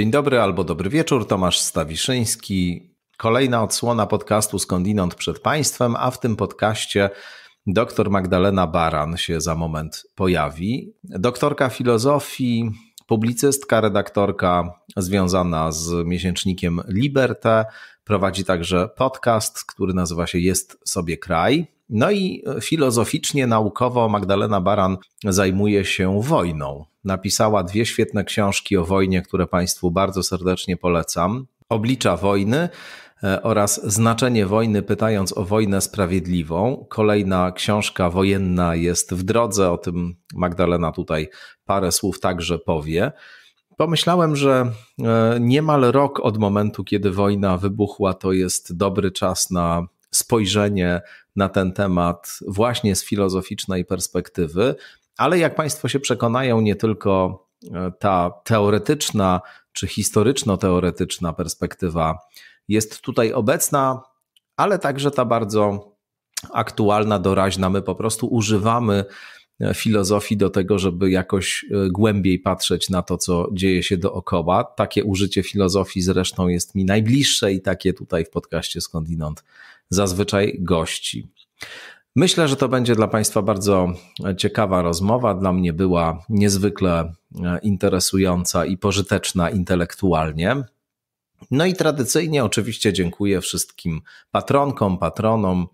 Dzień dobry albo dobry wieczór, Tomasz Stawiszyński. Kolejna odsłona podcastu Skądinąd przed Państwem, a w tym podcaście doktor Magdalena Baran się za moment pojawi. Doktorka filozofii, publicystka, redaktorka związana z miesięcznikiem Liberté. Prowadzi także podcast, który nazywa się Jest sobie kraj. No i filozoficznie, naukowo Magdalena Baran zajmuje się wojną napisała dwie świetne książki o wojnie, które Państwu bardzo serdecznie polecam. Oblicza wojny e, oraz znaczenie wojny, pytając o wojnę sprawiedliwą. Kolejna książka wojenna jest w drodze, o tym Magdalena tutaj parę słów także powie. Pomyślałem, że e, niemal rok od momentu, kiedy wojna wybuchła, to jest dobry czas na spojrzenie na ten temat właśnie z filozoficznej perspektywy. Ale jak Państwo się przekonają, nie tylko e, ta teoretyczna czy historyczno-teoretyczna perspektywa jest tutaj obecna, ale także ta bardzo aktualna, doraźna. My po prostu używamy e, filozofii do tego, żeby jakoś e, głębiej patrzeć na to, co dzieje się dookoła. Takie użycie filozofii zresztą jest mi najbliższe i takie tutaj w podcaście skądinąd zazwyczaj gości. Myślę, że to będzie dla Państwa bardzo ciekawa rozmowa. Dla mnie była niezwykle e, interesująca i pożyteczna intelektualnie. No i tradycyjnie oczywiście dziękuję wszystkim patronkom, patronom,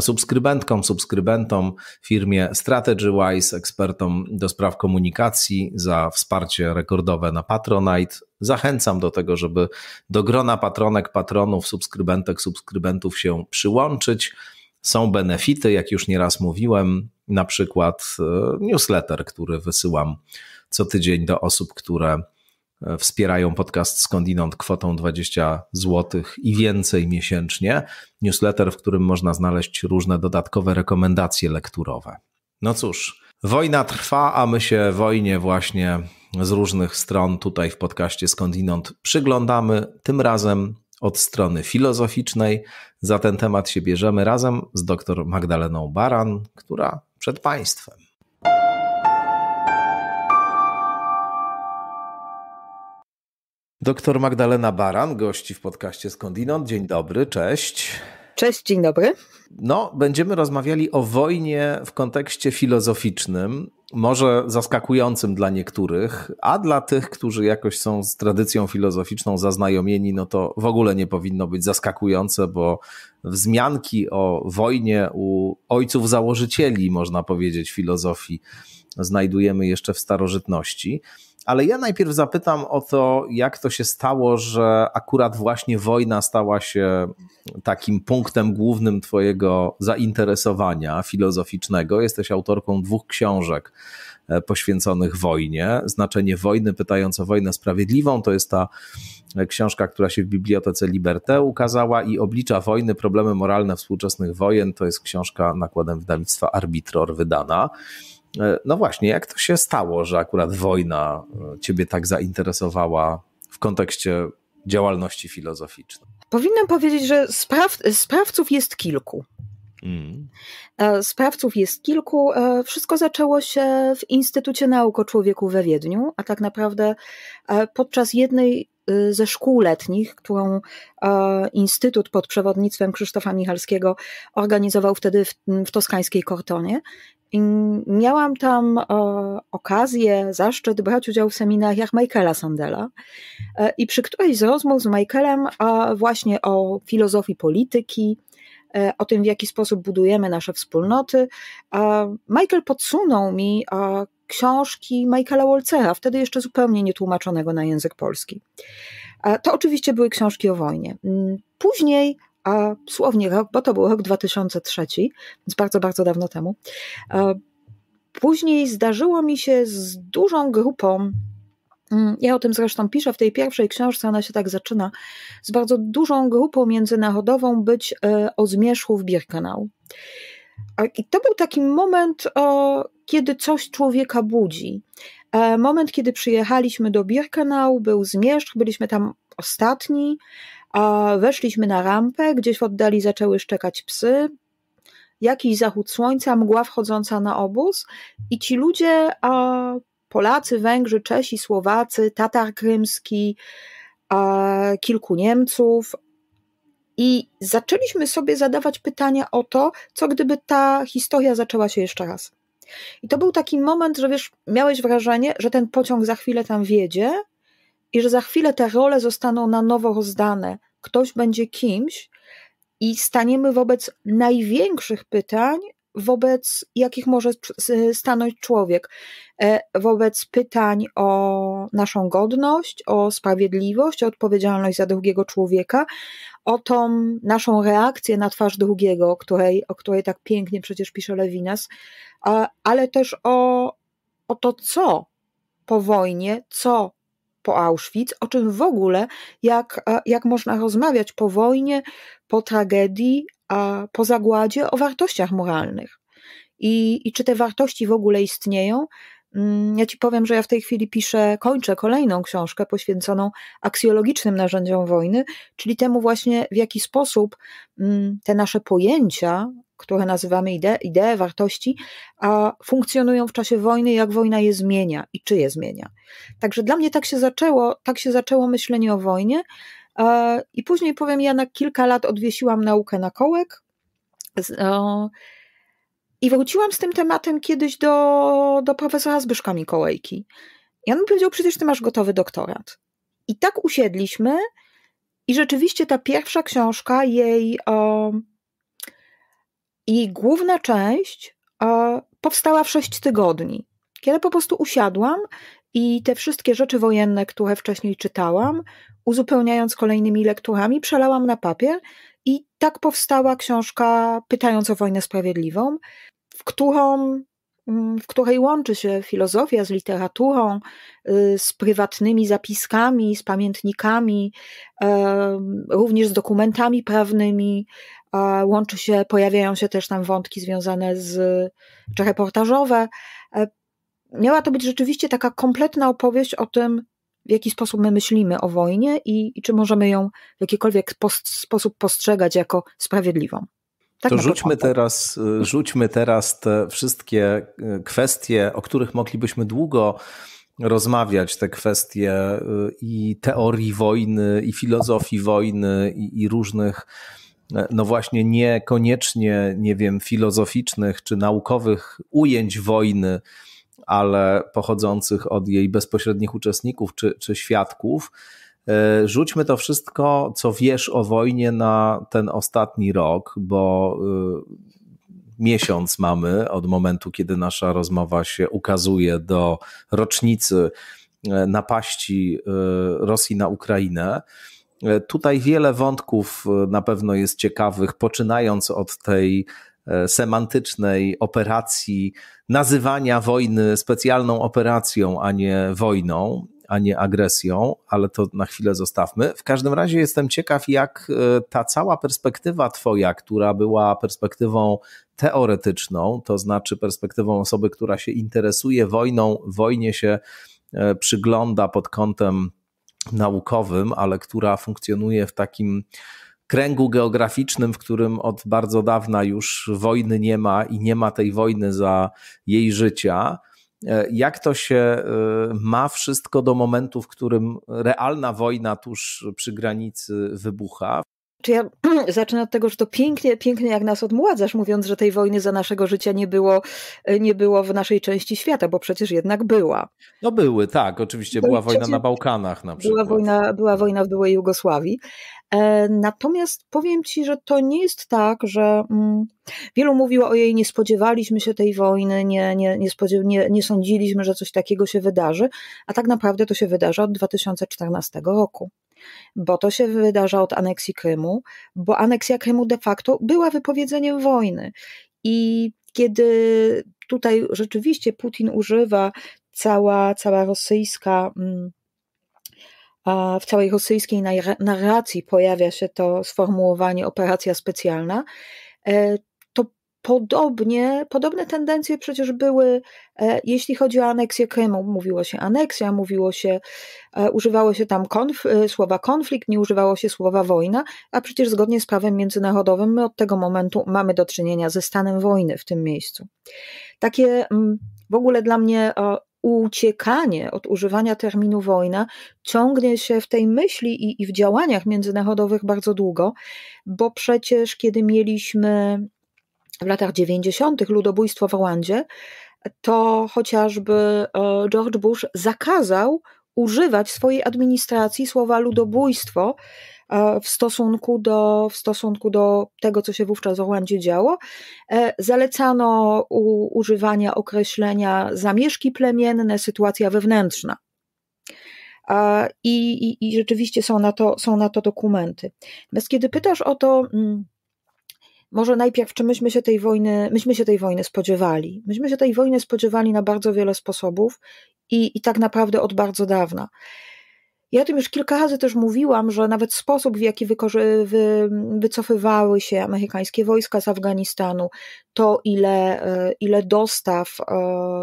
subskrybentkom, subskrybentom, firmie StrategyWise, ekspertom do spraw komunikacji za wsparcie rekordowe na Patronite. Zachęcam do tego, żeby do grona patronek, patronów, subskrybentek, subskrybentów się przyłączyć. Są benefity, jak już nieraz mówiłem, na przykład e, newsletter, który wysyłam co tydzień do osób, które e, wspierają podcast skądinąd kwotą 20 zł i więcej miesięcznie. Newsletter, w którym można znaleźć różne dodatkowe rekomendacje lekturowe. No cóż, wojna trwa, a my się wojnie właśnie z różnych stron tutaj w podcaście skądinąd przyglądamy. Tym razem od strony filozoficznej. Za ten temat się bierzemy razem z dr Magdaleną Baran, która przed Państwem. Doktor Magdalena Baran, gości w podcaście Skądinąd. Dzień dobry, cześć. Cześć, dzień dobry no, będziemy rozmawiali o wojnie w kontekście filozoficznym, może zaskakującym dla niektórych, a dla tych, którzy jakoś są z tradycją filozoficzną zaznajomieni, no to w ogóle nie powinno być zaskakujące, bo wzmianki o wojnie u ojców założycieli, można powiedzieć, filozofii znajdujemy jeszcze w starożytności. Ale ja najpierw zapytam o to, jak to się stało, że akurat właśnie wojna stała się takim punktem głównym Twojego zainteresowania filozoficznego. Jesteś autorką dwóch książek e, poświęconych wojnie. Znaczenie wojny, pytając o wojnę sprawiedliwą, to jest ta e, książka, która się w Bibliotece Liberté ukazała i Oblicza wojny, problemy moralne współczesnych wojen, to jest książka nakładem wydawnictwa Arbitror wydana. E, no właśnie, jak to się stało, że akurat wojna e, Ciebie tak zainteresowała w kontekście działalności filozoficznej? Powinnam powiedzieć, że spraw, sprawców jest kilku. Mm. E, sprawców jest kilku. Wszystko zaczęło się w Instytucie Nauk o Człowieku we Wiedniu, a tak naprawdę podczas jednej Y, ze szkół letnich, którą e, Instytut pod przewodnictwem Krzysztofa Michalskiego organizował wtedy w, w toskańskiej Kortonie. I miałam tam e, okazję, zaszczyt brać udział w seminariach Michaela Sandela e, i przy którejś z rozmów z Michaelem właśnie o filozofii polityki, o tym, w jaki sposób budujemy nasze wspólnoty, Michael podsunął mi książki Michaela Wolcera, wtedy jeszcze zupełnie nietłumaczonego na język polski. To oczywiście były książki o wojnie. Mm, później a słownie rok, bo to był rok 2003, więc bardzo, bardzo dawno temu. Później zdarzyło mi się z dużą grupą, mm, ja o tym zresztą piszę w tej pierwszej książce, ona się tak zaczyna, z bardzo dużą grupą międzynarodową być e, o zmierzchu w Birkenau. I to był taki moment, kiedy coś człowieka budzi. E, moment, kiedy przyjechaliśmy do Birkenau, był zmierzch, byliśmy tam ostatni, weszliśmy na rampę, gdzieś w oddali zaczęły szczekać psy, jakiś zachód słońca, mgła wchodząca na obóz i ci ludzie, Polacy, Węgrzy, Czesi, Słowacy, Tatar Krymski, kilku Niemców, i zaczęliśmy sobie zadawać pytania o to, co gdyby ta historia zaczęła się jeszcze raz. I to był taki moment, że wiesz, miałeś wrażenie, że ten pociąg za chwilę tam wiedzie i że za chwilę te role zostaną na nowo rozdane. Ktoś będzie kimś i staniemy wobec największych pytań, wobec jakich może stanąć człowiek, e, wobec pytań o naszą godność, o sprawiedliwość, o odpowiedzialność za drugiego człowieka, o tą naszą reakcję na twarz drugiego, której, o której tak pięknie przecież pisze Lewinas, ale też o, o to, co po wojnie, co po Auschwitz, o czym w ogóle, jak, jak można rozmawiać po wojnie, po tragedii, a po zagładzie o wartościach moralnych. I, i czy te wartości w ogóle istnieją? Mm, ja ci powiem, że ja w tej chwili piszę, kończę kolejną książkę poświęconą aksjologicznym narzędziom wojny, czyli temu właśnie, w jaki sposób mm, te nasze pojęcia, które nazywamy idee, idee wartości, a funkcjonują w czasie wojny, jak wojna je zmienia i czy je zmienia. Także dla mnie tak się zaczęło, tak się zaczęło myślenie o wojnie. E, I później powiem, ja na kilka lat odwiesiłam naukę na kołek. I wróciłam z tym tematem kiedyś do, do profesora Zbyszka Mikołajki. I on mi powiedział, przecież ty masz gotowy doktorat. I tak usiedliśmy i rzeczywiście ta pierwsza książka, jej, jej główna część powstała w sześć tygodni. Kiedy po prostu usiadłam i te wszystkie rzeczy wojenne, które wcześniej czytałam, uzupełniając kolejnymi lekturami, przelałam na papier i tak powstała książka Pytając o wojnę sprawiedliwą, w, którą, mm, w której łączy się filozofia z literaturą, y, z prywatnymi zapiskami, z pamiętnikami, e, również z dokumentami prawnymi. Łączy się, pojawiają się też tam wątki związane z, czy reportażowe, e, miała to być rzeczywiście taka kompletna opowieść o tym, w jaki sposób my myślimy o wojnie i, i czy możemy ją w jakikolwiek post, sposób postrzegać jako sprawiedliwą. Tak to rzućmy teraz, y, rzućmy teraz te wszystkie y, kwestie, o których moglibyśmy długo rozmawiać, te kwestie y, i teorii wojny, i filozofii wojny, i, i różnych no właśnie niekoniecznie, nie wiem, filozoficznych czy naukowych ujęć wojny, ale pochodzących od jej bezpośrednich uczestników czy, czy świadków. E, rzućmy to wszystko, co wiesz o wojnie na ten ostatni rok, bo e, miesiąc mamy od momentu, kiedy nasza rozmowa się ukazuje do rocznicy e, napaści Rosji na Ukrainę. Tutaj wiele wątków na pewno jest ciekawych, poczynając od tej E, semantycznej operacji nazywania wojny specjalną operacją, a nie wojną, a nie agresją, ale to na chwilę zostawmy. W każdym razie jestem ciekaw, jak e, ta cała perspektywa Twoja, która była perspektywą teoretyczną, to znaczy perspektywą osoby, która się interesuje wojną, wojnie się e, przygląda pod kątem naukowym, ale która funkcjonuje w takim kręgu geograficznym, w którym od bardzo dawna już wojny nie ma i nie ma tej wojny za jej życia. E, jak to się e, ma wszystko do momentu, w którym realna wojna tuż przy granicy wybucha? Czy ja zacznę od tego, że to pięknie, pięknie jak nas odmładzasz, mówiąc, że tej wojny za naszego życia nie było, e, nie było w naszej części świata, bo przecież jednak była. No były, tak, oczywiście. No była wojna na Bałkanach na przykład. Była wojna, była wojna w byłej Jugosławii. E, natomiast powiem Ci, że to nie jest tak, że mm, wielu mówiło o jej, nie spodziewaliśmy się tej wojny, nie, nie, nie, spodziew, nie, nie sądziliśmy, że coś takiego się wydarzy, a tak naprawdę to się wydarza od 2014 roku bo to się wydarza od aneksji Krymu, bo aneksja Krymu de facto była wypowiedzeniem wojny. I kiedy tutaj rzeczywiście Putin używa cała, cała rosyjska. Mm, w całej rosyjskiej narracji pojawia się to sformułowanie operacja specjalna e, Podobnie, podobne tendencje przecież były, e, jeśli chodzi o aneksję Krymu. Mówiło się aneksja, mówiło się, e, używało się tam konf, e, słowa konflikt, nie używało się słowa wojna, a przecież zgodnie z prawem międzynarodowym my od tego momentu mamy do czynienia ze stanem wojny w tym miejscu. Takie mm, w ogóle dla mnie uciekanie od używania terminu wojna ciągnie się w tej myśli i, i, w działaniach międzynarodowych bardzo długo, bo przecież kiedy mieliśmy w latach 90. ludobójstwo w Rwandzie, to chociażby e, George Bush zakazał używać swojej administracji słowa ludobójstwo e, w stosunku do, w stosunku do tego, co się wówczas w Rwandzie działo. E, zalecano u, używania określenia zamieszki plemienne, sytuacja wewnętrzna. I, i, i rzeczywiście są na, to, są na to dokumenty. Natomiast kiedy pytasz o to, mm, może najpierw, czy myśmy się tej wojny, myśmy się tej wojny spodziewali. Myśmy się tej wojny spodziewali na bardzo wiele sposobów i, i tak naprawdę od bardzo dawna. Ja o tym już kilka razy też mówiłam, że nawet sposób, w jaki wykorzy- wy- wycofywały się amerykańskie wojska z Afganistanu, to ile, e, ile dostaw e,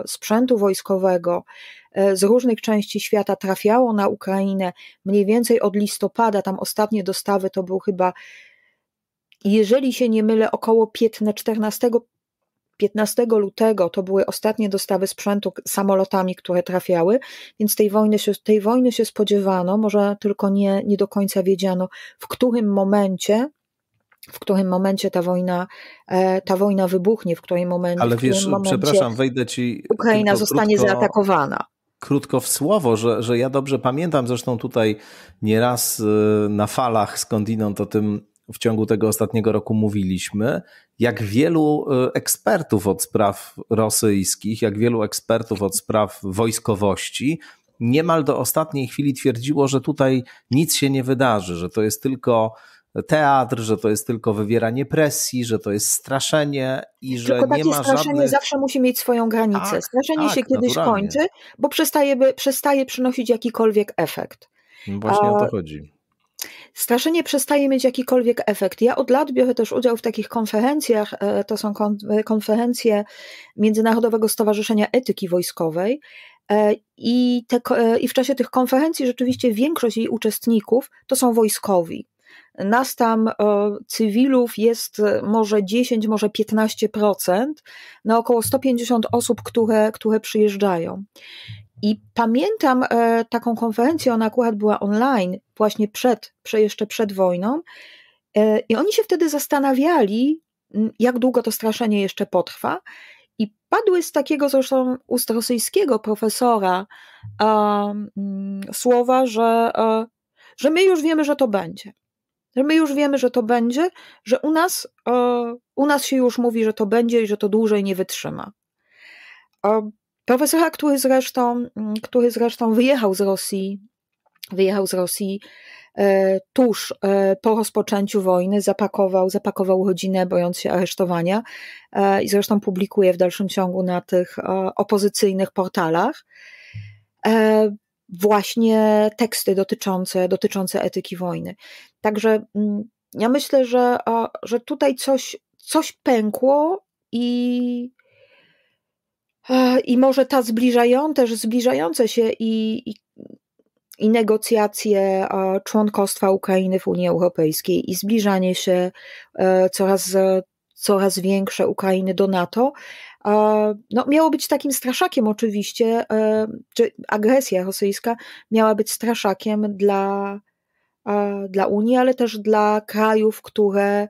sprzętu wojskowego e, z różnych części świata trafiało na Ukrainę, mniej więcej od listopada, tam ostatnie dostawy to był chyba jeżeli się nie mylę, około 15, 14, 15 lutego to były ostatnie dostawy sprzętu samolotami, które trafiały, więc tej wojny się, tej wojny się spodziewano, może tylko nie, nie do końca wiedziano, w którym momencie w którym momencie ta wojna, e, ta wojna wybuchnie, w którym momencie. Ale wiesz, momencie przepraszam, wejdę ci. Ukraina zostanie krótko, zaatakowana. Krótko w słowo, że, że ja dobrze pamiętam, zresztą tutaj nieraz y, na falach skądinąd o tym w ciągu tego ostatniego roku mówiliśmy, jak wielu y, ekspertów od spraw rosyjskich, jak wielu ekspertów od spraw wojskowości niemal do ostatniej chwili twierdziło, że tutaj nic się nie wydarzy, że to jest tylko teatr, że to jest tylko wywieranie presji, że to jest straszenie i że nie ma straszenie żadnych... zawsze musi mieć swoją granicę. Tak, straszenie się tak, kiedyś naturalnie. kończy, bo przestaje, przestaje przynosić jakikolwiek efekt. No właśnie A... o to chodzi straszenie przestaje mieć jakikolwiek efekt. Ja od lat biorę też udział w takich konferencjach, e, to są konferencje Międzynarodowego Stowarzyszenia Etyki Wojskowej. E, I, te, e, I w czasie tych konferencji rzeczywiście większość jej uczestników to są wojskowi. Nas tam cywilów jest może 10, może 15%, na no około 150 osób, które, które przyjeżdżają. I pamiętam e, taką konferencję, ona akurat była online, właśnie przed, jeszcze przed wojną. E, I oni się wtedy zastanawiali, jak długo to straszenie jeszcze potrwa. I padły z takiego zresztą ust rosyjskiego profesora słowa, że, e, że my już wiemy, że to będzie. my już wiemy, że to będzie, że u nas, e, u nas się już mówi, że to będzie i że to dłużej nie wytrzyma. E, Profesora, który zresztą, mm, który zresztą wyjechał z Rosji, wyjechał z Rosji e, tuż e, po rozpoczęciu wojny, zapakował, zapakował rodzinę, bojąc się aresztowania e, i zresztą publikuje w dalszym ciągu na tych opozycyjnych portalach właśnie teksty dotyczące, dotyczące etyki wojny. Także mm, ja myślę, że, że tutaj coś, coś pękło i E, I może ta zbliżające, też zbliżające się i, i, i negocjacje e, członkostwa Ukrainy w Unii Europejskiej i zbliżanie się e, coraz, coraz większe Ukrainy do NATO, no, miało być takim straszakiem oczywiście, czy agresja rosyjska miała być straszakiem dla, dla Unii, ale też dla krajów, które,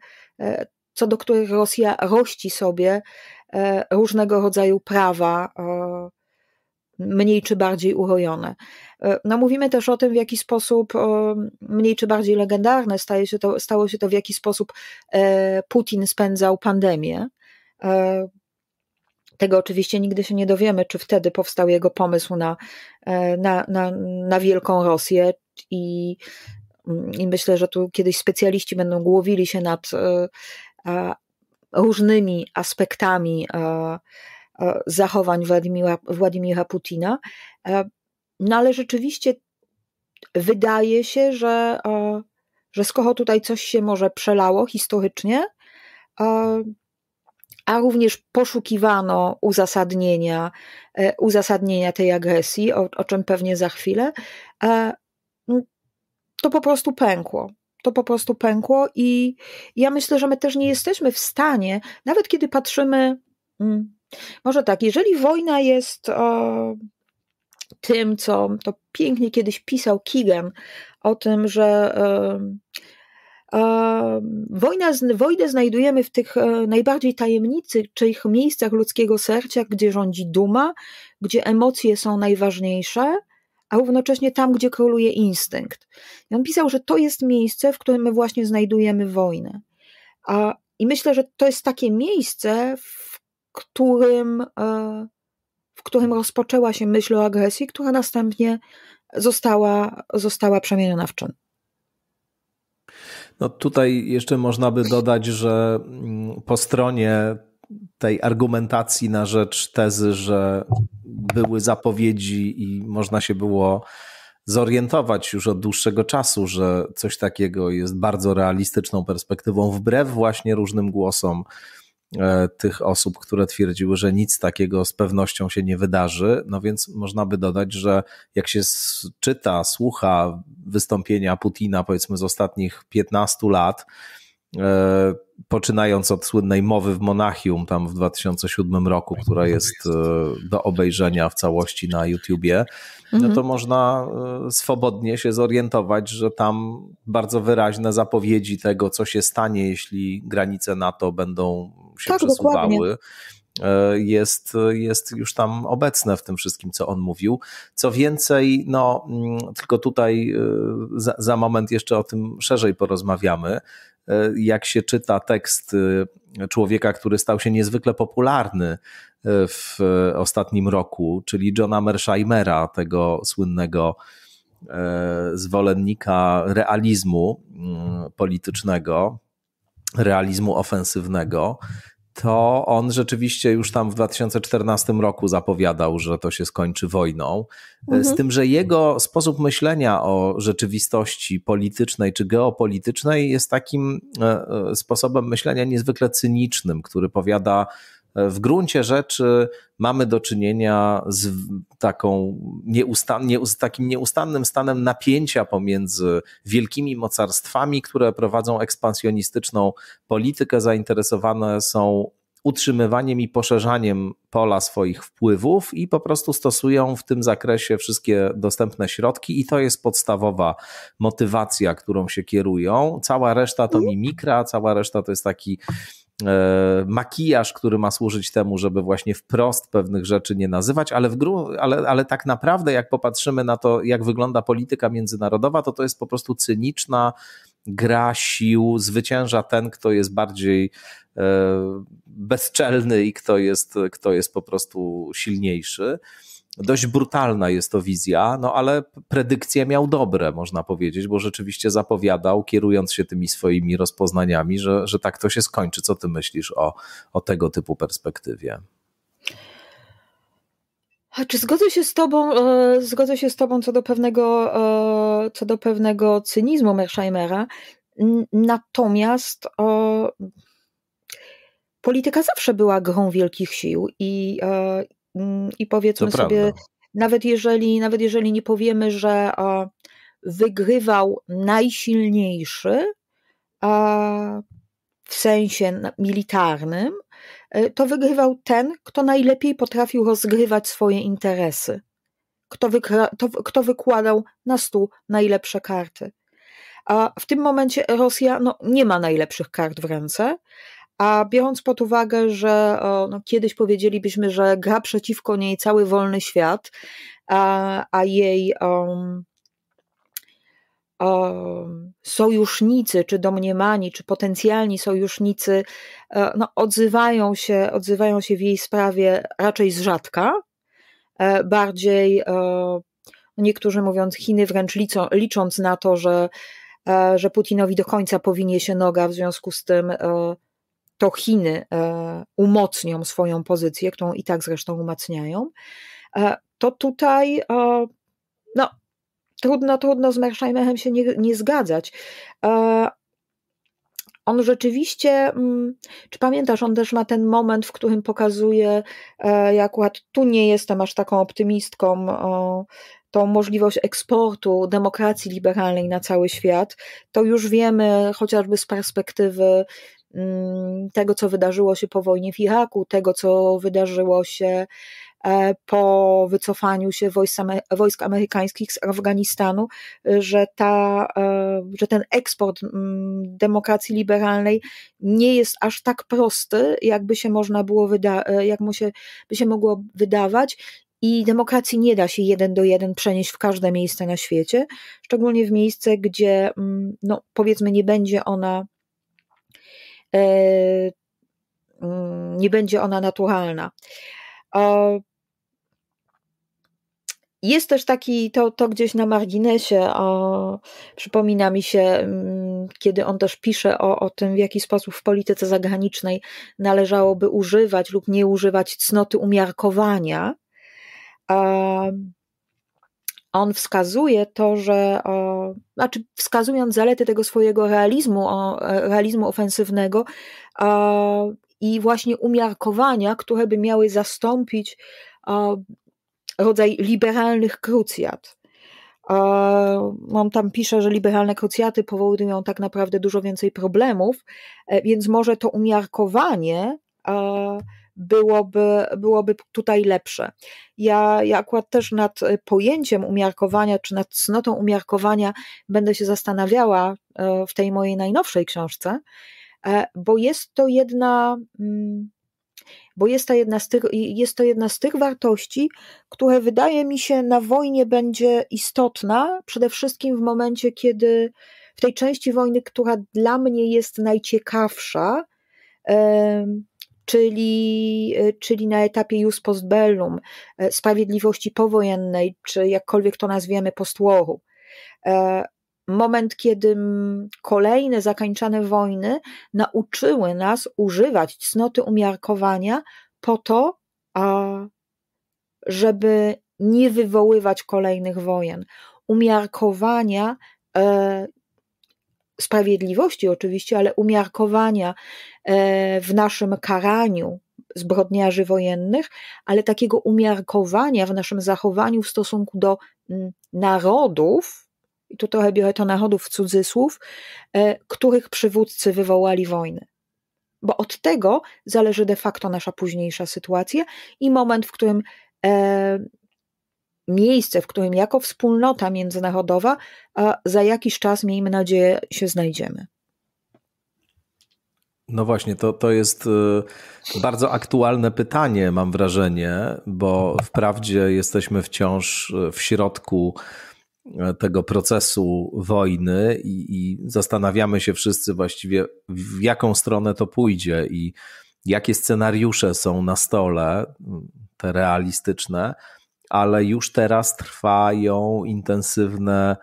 co do których Rosja rości sobie E, różnego rodzaju prawa, e, mniej czy bardziej urojone. E, no mówimy też o tym, w jaki sposób mniej czy bardziej legendarne staje się to, stało się to, w jaki sposób Putin spędzał pandemię. Tego oczywiście nigdy się nie dowiemy, czy wtedy powstał jego pomysł na, na, na, na Wielką Rosję i, mm, i myślę, że tu kiedyś specjaliści będą głowili się nad różnymi aspektami e, e, zachowań Władimira, Władimira Putina. E, no ale rzeczywiście wydaje się, że, że skoro tutaj coś się może przelało historycznie, a również poszukiwano uzasadnienia, uzasadnienia tej agresji, o, o czym pewnie za chwilę, to po prostu pękło to po prostu pękło i ja myślę, że my też nie jesteśmy w stanie, nawet kiedy patrzymy, mm, może tak, jeżeli wojna jest o, tym, co to pięknie kiedyś pisał Keegan, o tym, że e, e, wojna, wojnę znajdujemy w tych e, najbardziej tajemniczych miejscach ludzkiego serca, gdzie rządzi duma, gdzie emocje są najważniejsze – a równocześnie tam, gdzie króluje instynkt. I on pisał, że to jest miejsce, w którym my właśnie znajdujemy wojnę. A, I myślę, że to jest takie miejsce, w którym, e, w którym rozpoczęła się myśl o agresji, która następnie została, została przemieniona w czyn. No tutaj jeszcze można by dodać, że mm, po stronie tej argumentacji na rzecz tezy, że były zapowiedzi i można się było zorientować już od dłuższego czasu, że coś takiego jest bardzo realistyczną perspektywą, wbrew właśnie różnym głosom e, tych osób, które twierdziły, że nic takiego z pewnością się nie wydarzy. No więc można by dodać, że jak się czyta, słucha wystąpienia Putina powiedzmy z ostatnich 15 lat, E, poczynając od słynnej mowy w Monachium tam w 2007 roku, tak, która jest e, do obejrzenia w całości na YouTubie, no to mhm. można e, swobodnie się zorientować, że tam bardzo wyraźne zapowiedzi tego, co się stanie, jeśli granice NATO będą się tak, przesuwały. Dokładnie jest, jest już tam obecne w tym wszystkim, co on mówił. Co więcej, no, mm, tylko tutaj za, za moment jeszcze o tym szerzej porozmawiamy. E, jak się czyta tekst y, człowieka, który stał się niezwykle popularny e, w e, ostatnim roku, czyli Johna Mersheimera, tego słynnego zwolennika realizmu mm, politycznego, realizmu ofensywnego, to on rzeczywiście już tam w 2014 roku zapowiadał, że to się skończy wojną. E, mhm. Z tym, że jego sposób myślenia o rzeczywistości politycznej czy geopolitycznej jest takim e, e, sposobem myślenia niezwykle cynicznym, który powiada, w gruncie rzeczy mamy do czynienia z, taką nieustan, nie, z takim nieustannym stanem napięcia pomiędzy wielkimi mocarstwami, które prowadzą ekspansjonistyczną politykę, zainteresowane są utrzymywaniem i poszerzaniem pola swoich wpływów i po prostu stosują w tym zakresie wszystkie dostępne środki, i to jest podstawowa motywacja, którą się kierują. Cała reszta to mhm. mimikra, cała reszta to jest taki E, makijaż, który ma służyć temu, żeby właśnie wprost pewnych rzeczy nie nazywać, ale, w gru, ale, ale tak naprawdę, jak popatrzymy na to, jak wygląda polityka międzynarodowa, to to jest po prostu cyniczna gra sił, zwycięża ten, kto jest bardziej e, bezczelny i kto jest, kto jest po prostu silniejszy dość brutalna jest to wizja, no ale predykcje miał dobre, można powiedzieć, bo rzeczywiście zapowiadał, kierując się tymi swoimi rozpoznaniami, że, że tak to się skończy. Co ty myślisz o, o tego typu perspektywie? Czy zgodzę się z tobą, e, zgodzę się z tobą co do pewnego, e, co do pewnego cynizmu Mersheimera, natomiast polityka zawsze była grą wielkich sił i, e, Mm, i powiedzmy to sobie, prawda. nawet jeżeli, nawet jeżeli nie powiemy, że wygrywał najsilniejszy w sensie militarnym, e, to wygrywał ten, kto najlepiej potrafił rozgrywać swoje interesy, kto, to, kto wykładał na stół najlepsze karty. A w tym momencie Rosja no, nie ma najlepszych kart w ręce, a biorąc pod uwagę, że no, kiedyś powiedzielibyśmy, że gra przeciwko niej cały wolny świat, a, a jej um, um, sojusznicy, czy domniemani, czy potencjalni sojusznicy e, no, odzywają, się, odzywają się w jej sprawie raczej z rzadka, e, bardziej niektórzy mówiąc Chiny wręcz licząc na to, że, e, że Putinowi do końca powinie się noga, w związku z tym to Chiny e, umocnią swoją pozycję, którą i tak zresztą umacniają, e, to tutaj e, no, trudno, trudno z Mersheimerem się nie, nie zgadzać. On rzeczywiście, mm, czy pamiętasz, on też ma ten moment, w którym pokazuje, jak akurat tu nie jestem aż taką optymistką, tą możliwość eksportu demokracji liberalnej na cały świat, to już wiemy chociażby z perspektywy Mm, tego, co wydarzyło się po wojnie w Iraku, tego, co wydarzyło się e, po wycofaniu się wojsk amerykańskich z Afganistanu, że, ta, e, że ten eksport mm, demokracji liberalnej nie jest aż tak prosty, jakby się można było wyda- e, jak mu się, by się mogło wydawać. I demokracji nie da się jeden do jeden przenieść w każde miejsce na świecie, szczególnie w miejsce, gdzie mm, no, powiedzmy nie będzie ona E, mm, nie będzie ona naturalna. Jest też taki, to, to gdzieś na marginesie, o, przypomina mi się, mm, kiedy on też pisze o, o tym, w jaki sposób w polityce zagranicznej należałoby używać lub nie używać cnoty umiarkowania on wskazuje to, że, o, znaczy wskazując zalety tego swojego realizmu, o, realizmu ofensywnego o, i właśnie umiarkowania, które by miały zastąpić o, rodzaj liberalnych krucjat. on tam pisze, że liberalne krucjaty powodują tak naprawdę dużo więcej problemów, e, więc może to umiarkowanie byłoby, byłoby tutaj lepsze. Ja, ja akurat też nad e, pojęciem umiarkowania, czy nad cnotą umiarkowania będę się zastanawiała e, w tej mojej najnowszej książce, e, bo jest to jedna. Mm, bo jest, ta jedna z tych, jest to jedna z tych wartości, które wydaje mi się na wojnie będzie istotna, przede wszystkim w momencie, kiedy w tej części wojny, która dla mnie jest najciekawsza, czyli, e, czyli na etapie jus post bellum, e, sprawiedliwości powojennej, czy jakkolwiek to nazwiemy, postłochu. E, moment, kiedy kolejne zakańczane wojny nauczyły nas używać cnoty umiarkowania po to, żeby nie wywoływać kolejnych wojen. Umiarkowania sprawiedliwości oczywiście, ale umiarkowania e, w naszym karaniu zbrodniarzy wojennych, ale takiego umiarkowania w naszym zachowaniu w stosunku do narodów, i tu trochę biorę to narodów w cudzysłów, e, których przywódcy wywołali wojny. Bo od tego zależy de facto nasza późniejsza sytuacja i moment, w którym e, miejsce, w którym jako wspólnota międzynarodowa za jakiś czas, miejmy nadzieję, się znajdziemy. No właśnie, to, to jest y, bardzo aktualne pytanie, mam wrażenie, bo wprawdzie jesteśmy wciąż y, w środku y, tego procesu wojny i, i zastanawiamy się wszyscy właściwie, w jaką stronę to pójdzie i jakie scenariusze są na stole, te realistyczne ale już teraz trwają intensywne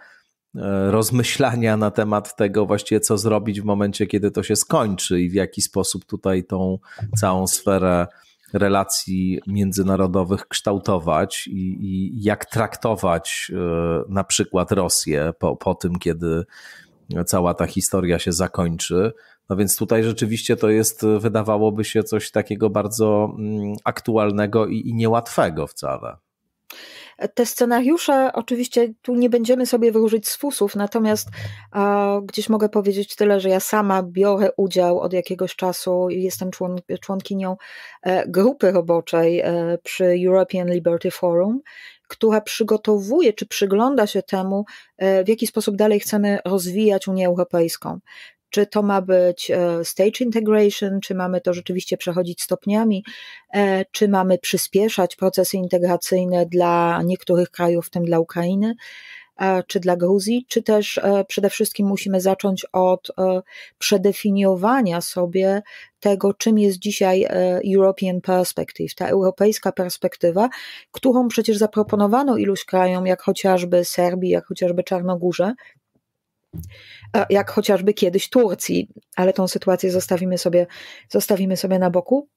e, rozmyślania na temat tego właściwie, co zrobić w momencie, kiedy to się skończy i w jaki sposób tutaj tą całą sferę relacji międzynarodowych kształtować i, i jak traktować e, na przykład Rosję po, po tym, kiedy cała ta historia się zakończy. No więc tutaj rzeczywiście to jest, wydawałoby się, coś takiego bardzo mm, aktualnego i, i niełatwego wcale. Te scenariusze, oczywiście tu nie będziemy sobie wyróżyć z fusów, natomiast gdzieś mogę powiedzieć tyle, że ja sama biorę udział od jakiegoś czasu i jestem człon, członkinią e, grupy roboczej e, przy European Liberty Forum, która przygotowuje czy przygląda się temu, e, w jaki sposób dalej chcemy rozwijać Unię Europejską czy to ma być e, stage integration, czy mamy to rzeczywiście przechodzić stopniami, e, czy mamy przyspieszać procesy integracyjne dla niektórych krajów, w tym dla Ukrainy e, czy dla Gruzji, czy też przede wszystkim musimy zacząć od przedefiniowania sobie tego, czym jest dzisiaj European Perspective, ta europejska perspektywa, którą przecież zaproponowano iluś krajom, jak chociażby Serbii, jak chociażby Czarnogórze, jak chociażby kiedyś Turcji, ale tą sytuację zostawimy sobie, zostawimy sobie na boku.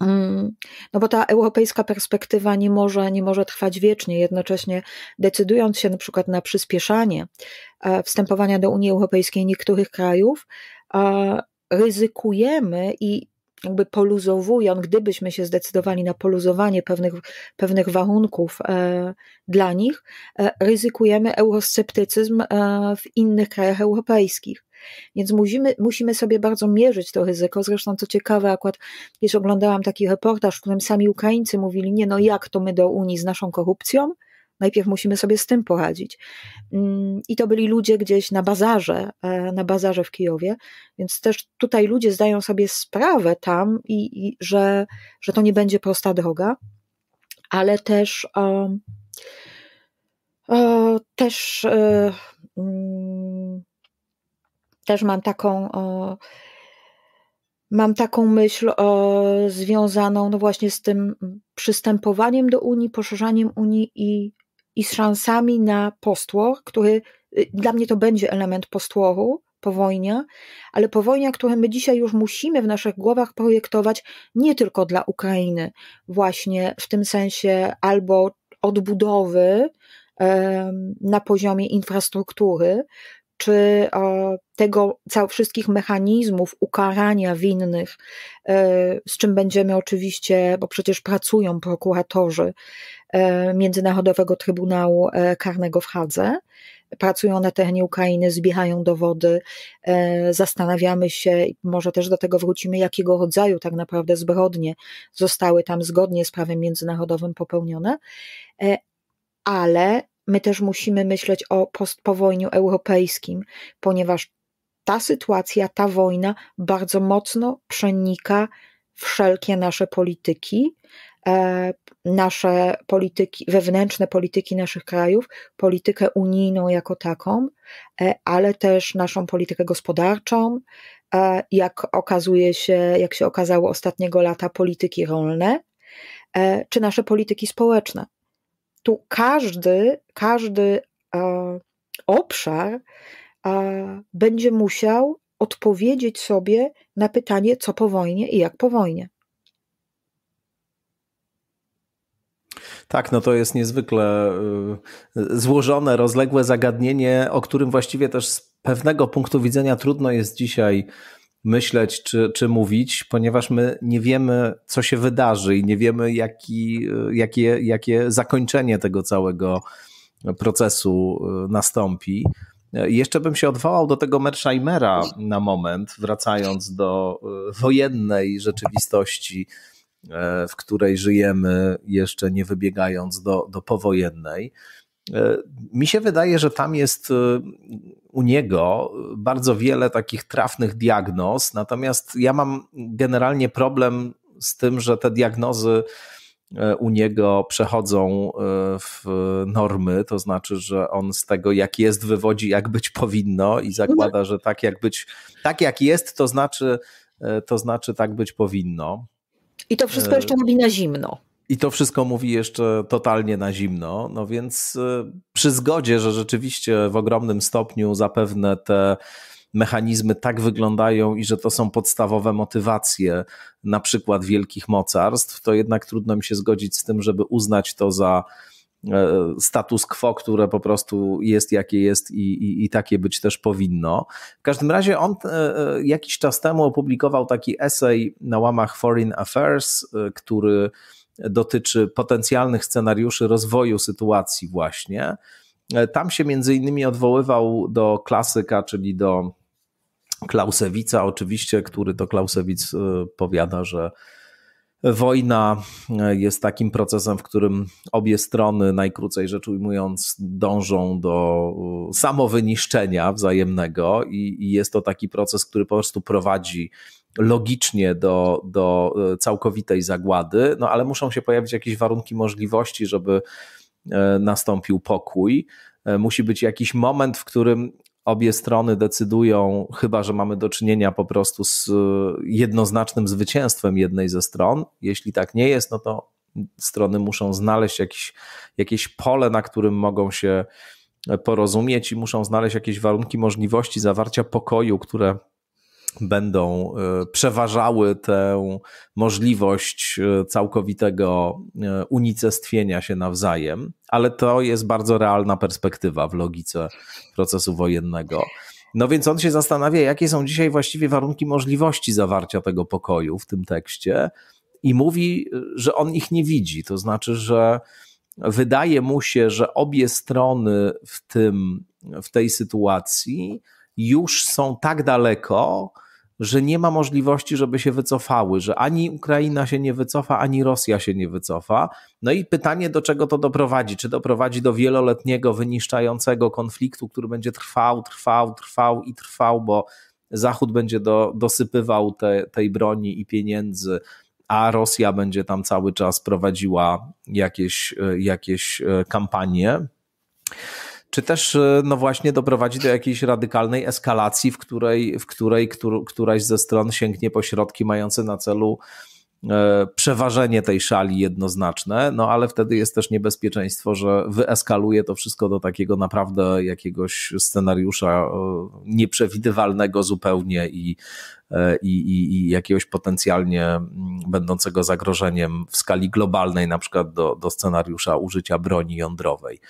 Mm, no bo ta europejska perspektywa nie może, nie może trwać wiecznie, jednocześnie decydując się na przykład na przyspieszanie e, wstępowania do Unii Europejskiej niektórych krajów, ryzykujemy i jakby poluzowują, gdybyśmy się zdecydowali na poluzowanie pewnych, pewnych warunków e, dla nich, e, ryzykujemy eurosceptycyzm e, w innych krajach europejskich. Więc musimy, musimy sobie bardzo mierzyć to ryzyko. Zresztą, co ciekawe, akurat już oglądałam taki reportaż, w którym sami Ukraińcy mówili, nie no jak to my do Unii z naszą korupcją, najpierw musimy sobie z tym poradzić. Mm, I to byli ludzie gdzieś na bazarze, e, na bazarze w Kijowie, więc też tutaj ludzie zdają sobie sprawę tam, i, i że, że to nie będzie prosta droga, ale też. Um, o, też, e, mm, też mam taką. O, mam taką myśl o, związaną no właśnie z tym przystępowaniem do Unii, poszerzaniem Unii i i z szansami na postłoch, który y, dla mnie to będzie element postłochu, powojnia, ale powojnia, które my dzisiaj już musimy w naszych głowach projektować nie tylko dla Ukrainy, właśnie w tym sensie albo odbudowy na poziomie infrastruktury, czy e, tego cał, wszystkich mechanizmów ukarania winnych, e, z czym będziemy oczywiście, bo przecież pracują prokuratorzy e, Międzynarodowego Trybunału Karnego w Hadze, pracują na terenie Ukrainy, zbierają dowody, zastanawiamy się, może też do tego wrócimy, jakiego rodzaju tak naprawdę zbrodnie zostały tam zgodnie z prawem międzynarodowym popełnione, ale my też musimy myśleć o postpowojniu europejskim, ponieważ ta sytuacja, ta wojna bardzo mocno przenika wszelkie nasze polityki, e, nasze polityki, wewnętrzne polityki naszych krajów, politykę unijną jako taką, e, ale też naszą politykę gospodarczą, e, jak okazuje się, jak się okazało ostatniego lata, polityki rolne, czy nasze polityki społeczne tu każdy, każdy e, obszar e, będzie musiał odpowiedzieć sobie na pytanie, co po wojnie i jak po wojnie. Tak, no to jest niezwykle e, złożone, rozległe zagadnienie, o którym właściwie też z pewnego punktu widzenia trudno jest dzisiaj myśleć czy, czy mówić, ponieważ my nie wiemy, co się wydarzy i nie wiemy, jaki, jakie, jakie zakończenie tego całego procesu e, nastąpi. E, jeszcze bym się odwołał do tego Mersheimera na moment, wracając do e, wojennej rzeczywistości, w której żyjemy, jeszcze nie wybiegając do, do powojennej. E, mi się wydaje, że tam jest e, u niego bardzo wiele takich trafnych diagnoz, natomiast ja mam generalnie problem z tym, że te diagnozy e, u niego przechodzą w normy, to znaczy, że on z tego, jak jest, wywodzi, jak być powinno i zakłada, że tak jak być, tak jak jest, to znaczy, to znaczy tak być powinno. I to wszystko jeszcze robi na zimno. I to wszystko mówi jeszcze totalnie na zimno. No więc y, przy zgodzie, że rzeczywiście w ogromnym stopniu zapewne te mechanizmy tak wyglądają i że to są podstawowe motywacje na przykład wielkich mocarstw, to jednak trudno mi się zgodzić z tym, żeby uznać to za e, status quo, które po prostu jest jakie jest i, i, i, takie być też powinno. W każdym razie on e, e, jakiś czas temu opublikował taki esej na łamach Foreign Affairs, który dotyczy potencjalnych scenariuszy rozwoju sytuacji właśnie. Tam się między innymi odwoływał do klasyka, czyli do Klausewica oczywiście, który to Klausewic y, powiada, że Wojna y, jest takim procesem, w którym obie strony, najkrócej rzecz ujmując, dążą do y, samowyniszczenia wzajemnego, i, i jest to taki proces, który po prostu prowadzi logicznie do, do e, całkowitej zagłady, no ale muszą się pojawić jakieś warunki możliwości, żeby e, nastąpił pokój. E, musi być jakiś moment, w którym obie strony decydują, chyba że mamy do czynienia po prostu z jednoznacznym zwycięstwem jednej ze stron. Jeśli tak nie jest, no to strony muszą znaleźć jakiś, jakieś pole, na którym mogą się porozumieć i muszą znaleźć jakieś warunki możliwości zawarcia pokoju, które będą e, przeważały tę możliwość e, całkowitego e, unicestwienia się nawzajem, ale to jest bardzo realna perspektywa w logice procesu wojennego. No więc on się zastanawia, jakie są dzisiaj właściwie warunki możliwości zawarcia tego pokoju w tym tekście i mówi, że on ich nie widzi. To znaczy, że wydaje mu się, że obie strony w, tym, w tej sytuacji już są tak daleko, że nie ma możliwości, żeby się wycofały, że ani Ukraina się nie wycofa, ani Rosja się nie wycofa. No i pytanie, do czego to doprowadzi? Czy doprowadzi do wieloletniego, wyniszczającego konfliktu, który będzie trwał, trwał, trwał i trwał, bo Zachód będzie do, dosypywał te, tej broni i pieniędzy, a Rosja będzie tam cały czas prowadziła jakieś, e, jakieś e, kampanie czy też e, no właśnie doprowadzi do jakiejś radykalnej eskalacji, w której, w której któr, któraś ze stron sięgnie po środki mające na celu e, przeważenie tej szali jednoznaczne, no ale wtedy jest też niebezpieczeństwo, że wyeskaluje to wszystko do takiego naprawdę jakiegoś scenariusza e, nieprzewidywalnego zupełnie i, i, i, i jakiegoś potencjalnie będącego zagrożeniem w skali globalnej, na przykład do, do scenariusza użycia broni jądrowej.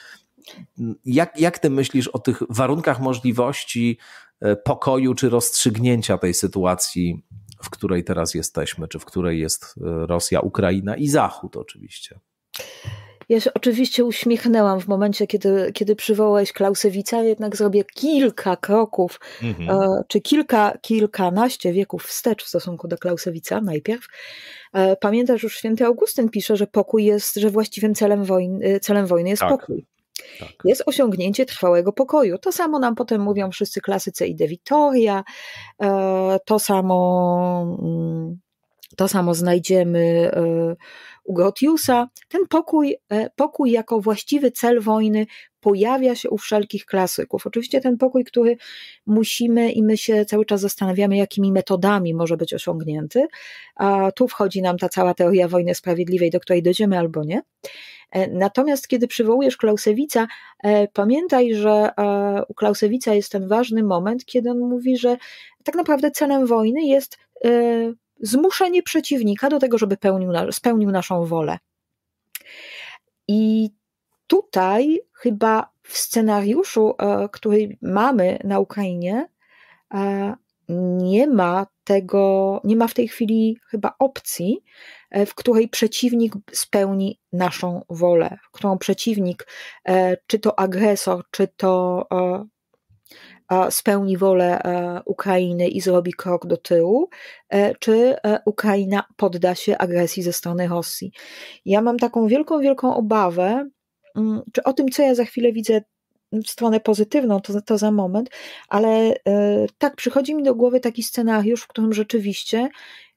Jak, jak ty myślisz o tych warunkach możliwości e, pokoju czy rozstrzygnięcia tej sytuacji, w której teraz jesteśmy, czy w której jest e, Rosja, Ukraina i Zachód oczywiście? Ja się oczywiście uśmiechnęłam w momencie, kiedy, kiedy przywołałeś Klausewica, jednak zrobię kilka kroków, mhm. E, czy kilka, kilkanaście wieków wstecz w stosunku do Klausewica najpierw. Pamiętasz, już święty Augustyn pisze, że pokój jest, że właściwym celem wojny, celem wojny jest tak. pokój tak. jest osiągnięcie trwałego pokoju. To samo nam potem mówią wszyscy klasycy i De Vittoria, e, to samo, mm, to samo znajdziemy e, u Gotiusa. Ten pokój, e, pokój jako właściwy cel wojny, pojawia się u wszelkich klasyków. Oczywiście ten pokój, który musimy i my się cały czas zastanawiamy, jakimi metodami może być osiągnięty, a tu wchodzi nam ta cała teoria wojny sprawiedliwej, do której dojdziemy albo nie. E, natomiast kiedy przywołujesz Klausewica, e, pamiętaj, że e, u Klausewica jest ten ważny moment, kiedy on mówi, że tak naprawdę celem wojny jest zmuszenie przeciwnika do tego, żeby pełnił, spełnił naszą wolę. I tutaj chyba w scenariuszu, e, który mamy na Ukrainie, e, nie ma tego, nie ma w tej chwili chyba opcji, e, w której przeciwnik spełni naszą wolę, w którą przeciwnik, czy to agresor, czy to spełni wolę Ukrainy i zrobi krok do tyłu, czy Ukraina podda się agresji ze strony Rosji. Ja mam taką wielką, wielką obawę, Mm, czy o tym, co ja za chwilę widzę w stronę pozytywną, to, to za moment, ale e, tak, przychodzi mi do głowy taki scenariusz, w którym rzeczywiście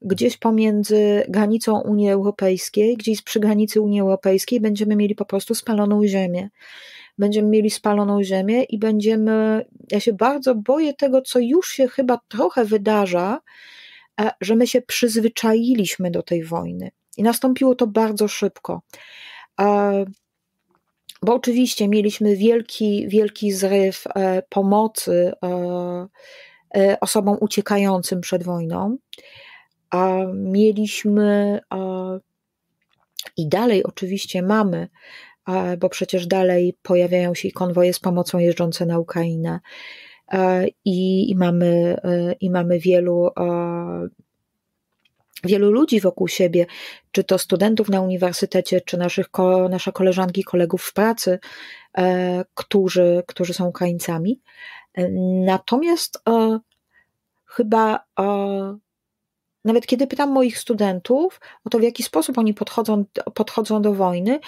gdzieś pomiędzy granicą Unii Europejskiej, gdzieś przy granicy Unii Europejskiej będziemy mieli po prostu spaloną ziemię. Będziemy mieli spaloną ziemię i będziemy, ja się bardzo boję tego, co już się chyba trochę wydarza, e, że my się przyzwyczailiśmy do tej wojny. I nastąpiło to bardzo szybko. E, bo oczywiście mieliśmy wielki, wielki zryw e, pomocy e, e, osobom uciekającym przed wojną. Mieliśmy i dalej oczywiście mamy bo przecież dalej pojawiają się konwoje z pomocą jeżdżące na Ukrainę. I, i mamy, I mamy wielu wielu ludzi wokół siebie, czy to studentów na uniwersytecie, czy naszych, nasze koleżanki, kolegów w pracy, e, którzy, którzy są Ukraińcami. E, natomiast e, chyba nawet kiedy pytam moich studentów o to, w jaki sposób oni podchodzą, podchodzą do wojny,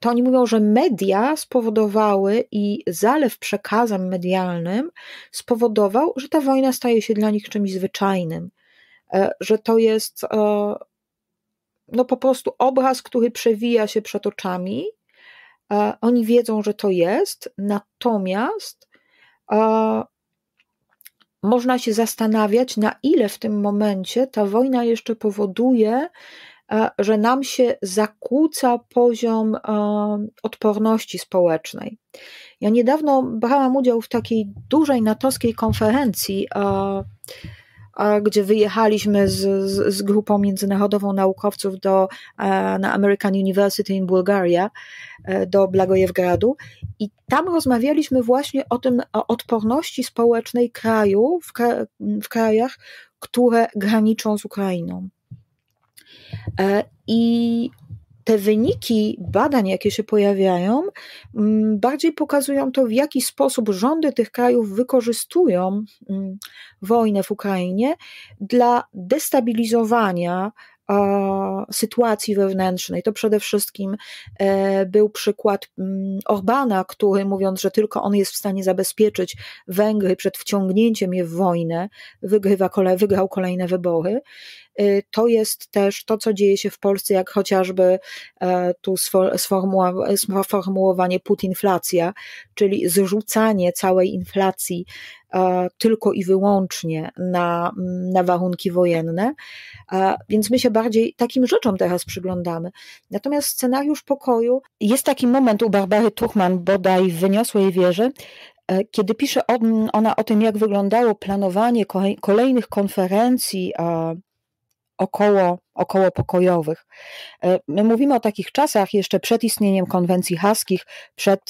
to oni mówią, że media spowodowały i zalew przekazem medialnym spowodował, że ta wojna staje się dla nich czymś zwyczajnym. E, że to jest e, no po prostu obraz, który przewija się przed oczami. E, oni wiedzą, że to jest, natomiast można się zastanawiać, na ile w tym momencie ta wojna jeszcze powoduje, że nam się zakłóca poziom odporności społecznej. Ja niedawno brałam udział w takiej dużej natowskiej konferencji gdzie wyjechaliśmy z, z, z grupą międzynarodową naukowców do, e, na American University in Bulgaria, e, do Blagojewgradu i tam rozmawialiśmy właśnie o tym, o odporności społecznej kraju, w, w krajach, które graniczą z Ukrainą. E, I te wyniki badań, jakie się pojawiają, mm, bardziej pokazują to, w jaki sposób rządy tych krajów wykorzystują mm, wojnę w Ukrainie dla destabilizowania sytuacji wewnętrznej. To przede wszystkim e, był przykład mm, Orbana, który mówiąc, że tylko on jest w stanie zabezpieczyć Węgry przed wciągnięciem je w wojnę, wygrywa, wygrał kolejne wybory. Y, to jest też to, co dzieje się w Polsce, jak chociażby e, tu sformułowanie putinflacja, czyli zrzucanie całej inflacji e, tylko i wyłącznie na, na warunki wojenne, e, więc my się bardziej takim rzeczom teraz przyglądamy. Natomiast scenariusz pokoju jest taki moment u Barbary Tuchman, bodaj w wyniosłej wieży, kiedy pisze ona o tym, jak wyglądało planowanie kolejnych konferencji około, około pokojowych. E, my mówimy o takich czasach jeszcze przed istnieniem konwencji haskich, przed,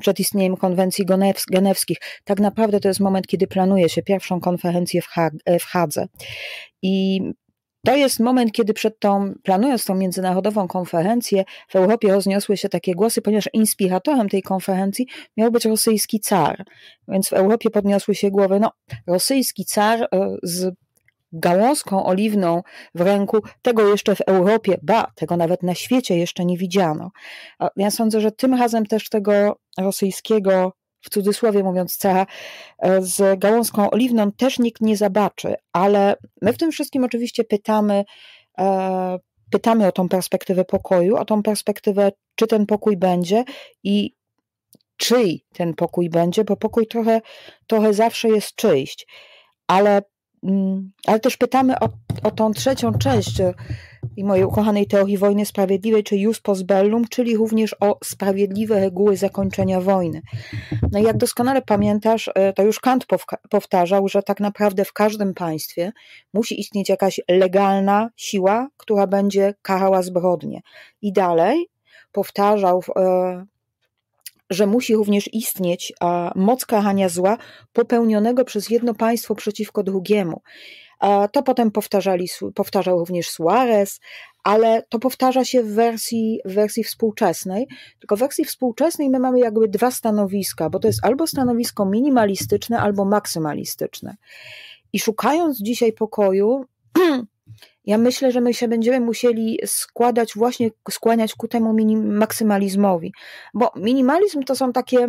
przed istnieniem konwencji genewskich. Tak naprawdę to jest moment, kiedy planuje się pierwszą konferencję w, Hag e, w Hadze. I to jest moment, kiedy przed tą, planując tą międzynarodową konferencję, w Europie rozniosły się takie głosy, ponieważ inspiratorem tej konferencji miał być rosyjski car. Więc w Europie podniosły się głowy, no, rosyjski car e, z gałązką oliwną w ręku, tego jeszcze w Europie, ba, tego nawet na świecie jeszcze nie widziano. Ja sądzę, że tym razem też tego rosyjskiego, w cudzysłowie mówiąc, cecha z gałązką oliwną też nikt nie zobaczy, ale my w tym wszystkim oczywiście pytamy, e, pytamy o tą perspektywę pokoju, o tą perspektywę, czy ten pokój będzie i czyj ten pokój będzie, bo pokój trochę, trochę zawsze jest czyjś. Ale Mm, ale też pytamy o, o tą trzecią część e, i mojej ukochanej teorii wojny sprawiedliwej, czy jus post bellum, czyli również o sprawiedliwe reguły zakończenia wojny. No i jak doskonale pamiętasz, e, to już Kant powtarzał, że tak naprawdę w każdym państwie musi istnieć jakaś legalna siła, która będzie karała zbrodnie. I dalej powtarzał w e, że musi również istnieć a, moc kochania zła popełnionego przez jedno państwo przeciwko drugiemu. A, to potem powtarzali, powtarzał również Suarez, ale to powtarza się w wersji, w wersji współczesnej. Tylko w wersji współczesnej my mamy jakby dwa stanowiska, bo to jest albo stanowisko minimalistyczne, albo maksymalistyczne. I szukając dzisiaj pokoju, Ja myślę, że my się będziemy musieli składać właśnie, skłaniać ku temu minim, maksymalizmowi, bo minimalizm to są takie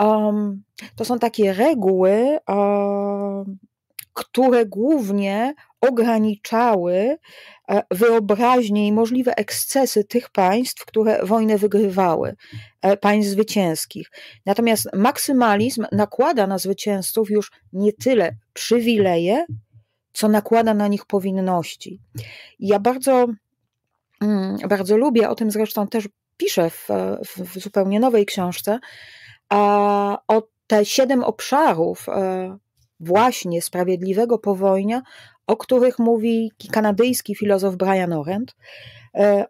um, to są takie reguły, um, które głównie ograniczały e, wyobraźnię i możliwe ekscesy tych państw, które wojnę wygrywały, e, państw zwycięskich. Natomiast maksymalizm nakłada na zwycięzców już nie tyle przywileje, co nakłada na nich powinności. Ja bardzo, mm, bardzo lubię, o tym zresztą też piszę w, w zupełnie nowej książce, o te siedem obszarów e, właśnie sprawiedliwego powojnia, o których mówi kanadyjski filozof Brian Orent. E,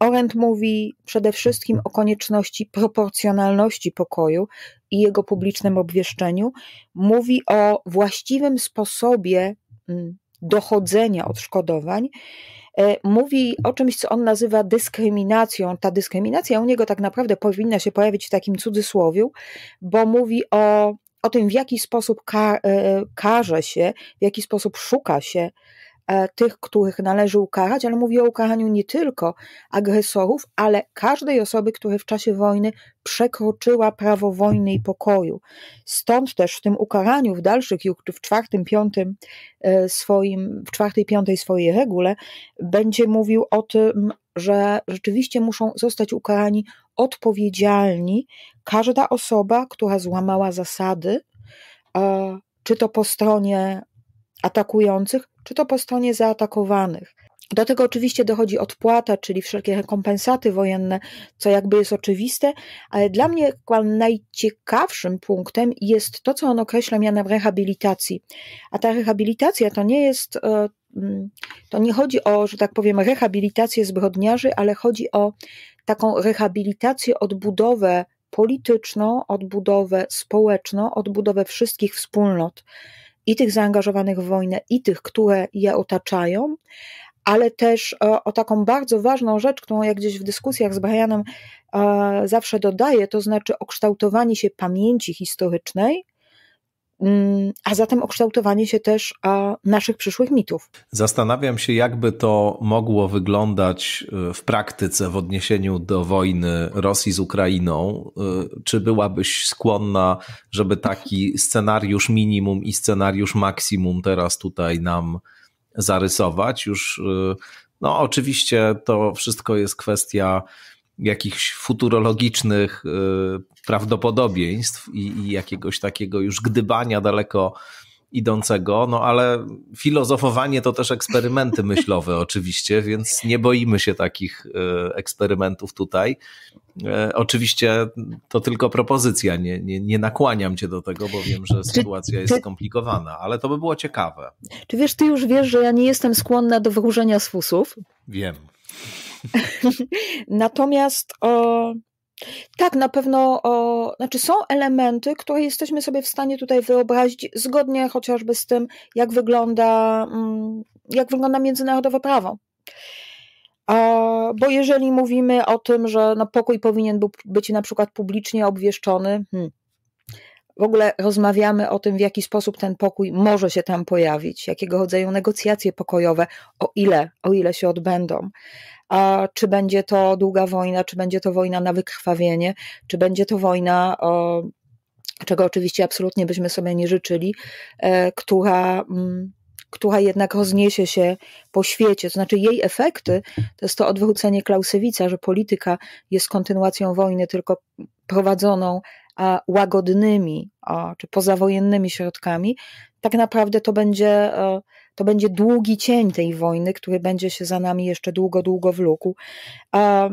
Orent mówi przede wszystkim o konieczności proporcjonalności pokoju i jego publicznym obwieszczeniu. Mówi o właściwym sposobie Mm, dochodzenia odszkodowań, e, mówi o czymś, co on nazywa dyskryminacją. Ta dyskryminacja u niego tak naprawdę powinna się pojawić w takim cudzysłowiu, bo mówi o, o tym, w jaki sposób ka, e, karze się, w jaki sposób szuka się E, tych, których należy ukarać, ale mówi o ukaraniu nie tylko agresorów, ale każdej osoby, która w czasie wojny przekroczyła prawo wojny i pokoju. Stąd też w tym ukaraniu w dalszych czy w czwartym, piątym e, swoim, w czwartej, piątej swojej regule będzie mówił o tym, że rzeczywiście muszą zostać ukarani odpowiedzialni każda osoba, która złamała zasady, e, czy to po stronie atakujących, czy to po stronie zaatakowanych. Do tego oczywiście dochodzi odpłata, czyli wszelkie rekompensaty wojenne, co jakby jest oczywiste, ale dla mnie najciekawszym punktem jest to, co on określa mianem rehabilitacji. A ta rehabilitacja to nie jest, e, mm, to nie chodzi o, że tak powiem, rehabilitację zbrodniarzy, ale chodzi o taką rehabilitację, odbudowę polityczną, odbudowę społeczną, odbudowę wszystkich wspólnot i tych zaangażowanych w wojnę, i tych, które je otaczają, ale też o, e, o taką bardzo ważną rzecz, którą jak gdzieś w dyskusjach z Brianem e, zawsze dodaję, to znaczy o kształtowanie się pamięci historycznej, Mm, a zatem o kształtowanie się też naszych przyszłych mitów. Zastanawiam się, jakby to mogło wyglądać e, w praktyce w odniesieniu do wojny Rosji z Ukrainą. E, czy byłabyś skłonna, żeby taki scenariusz minimum i scenariusz maksimum teraz tutaj nam zarysować? Już, e, no oczywiście, to wszystko jest kwestia jakichś futurologicznych y, prawdopodobieństw i, i jakiegoś takiego już gdybania daleko idącego, no ale filozofowanie to też eksperymenty myślowe oczywiście, więc nie boimy się takich y, eksperymentów tutaj. E, oczywiście to tylko propozycja, nie, nie, nie nakłaniam cię do tego, bo wiem, że sytuacja jest skomplikowana, ale to by było ciekawe. Czy wiesz, ty już wiesz, że ja nie jestem skłonna do wróżenia z fusów? Wiem. Natomiast o, tak, na pewno o, znaczy są elementy, które jesteśmy sobie w stanie tutaj wyobrazić, zgodnie chociażby z tym, jak wygląda, mm, jak wygląda międzynarodowe prawo. Bo jeżeli mówimy o tym, że no pokój powinien być na przykład publicznie obwieszczony, hmm, w ogóle rozmawiamy o tym, w jaki sposób ten pokój może się tam pojawić, jakiego rodzaju negocjacje pokojowe, o ile, o ile się odbędą a czy będzie to długa wojna, czy będzie to wojna na wykrwawienie, czy będzie to wojna czego oczywiście absolutnie byśmy sobie nie życzyli, e, która, mm, która jednak rozniesie się po świecie. To znaczy jej efekty to jest to odwrócenie Klausewica, że polityka jest kontynuacją wojny, tylko prowadzoną łagodnymi czy pozawojennymi środkami. Tak naprawdę to będzie to będzie długi cień tej wojny, który będzie się za nami jeszcze długo, długo wlókł. A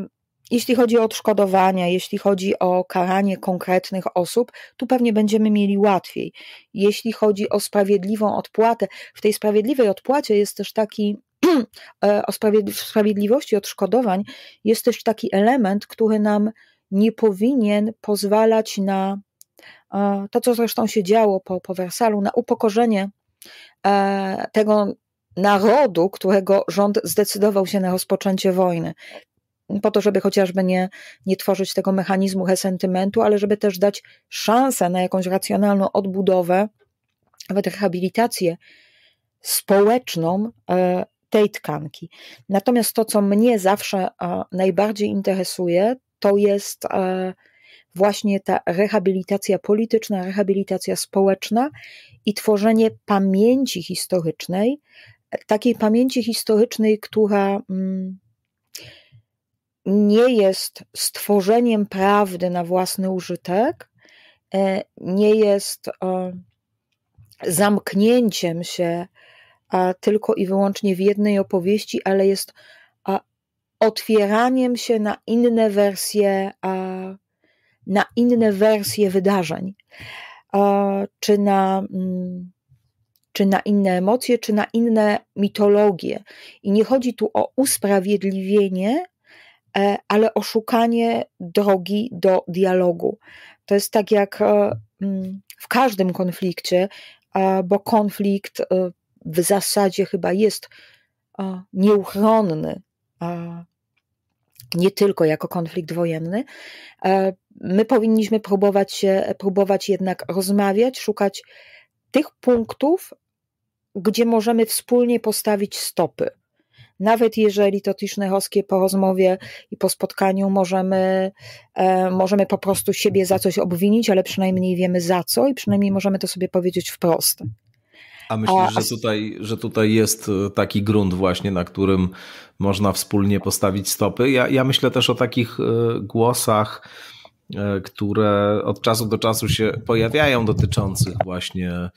jeśli chodzi o odszkodowania, jeśli chodzi o karanie konkretnych osób, tu pewnie będziemy mieli łatwiej. Jeśli chodzi o sprawiedliwą odpłatę, w tej sprawiedliwej odpłacie jest też taki e, o sprawiedliwości odszkodowań jest też taki element, który nam nie powinien pozwalać na to, co zresztą się działo po, po Wersalu, na upokorzenie E, tego narodu, którego rząd zdecydował się na rozpoczęcie wojny. Po to, żeby chociażby nie, nie tworzyć tego mechanizmu resentymentu, ale żeby też dać szansę na jakąś racjonalną odbudowę, nawet rehabilitację społeczną e, tej tkanki. Natomiast to, co mnie zawsze e, najbardziej interesuje, to jest właśnie ta rehabilitacja polityczna, rehabilitacja społeczna i tworzenie pamięci historycznej, takiej pamięci historycznej, która mm, nie jest stworzeniem prawdy na własny użytek, e, nie jest zamknięciem się tylko i wyłącznie w jednej opowieści, ale jest otwieraniem się na inne wersje na inne wersje wydarzeń, czy na, mm, czy na inne emocje, czy na inne mitologie. I nie chodzi tu o usprawiedliwienie, e, ale o szukanie drogi do dialogu. To jest tak jak e, mm, w każdym konflikcie, bo konflikt e, w zasadzie chyba jest nieuchronny, nie tylko jako konflikt wojenny, my powinniśmy próbować, się, próbować jednak rozmawiać, szukać tych punktów, gdzie możemy wspólnie postawić stopy. Nawet jeżeli to Tischnerowskie po rozmowie i po spotkaniu możemy, e, możemy po prostu siebie za coś obwinić, ale przynajmniej wiemy za co i przynajmniej możemy to sobie powiedzieć wprost. A myślisz, że tutaj, że tutaj jest e, taki grunt właśnie, na którym można wspólnie postawić stopy? Ja, ja myślę też o takich e, głosach, E, które od czasu do czasu się pojawiają, dotyczących właśnie e,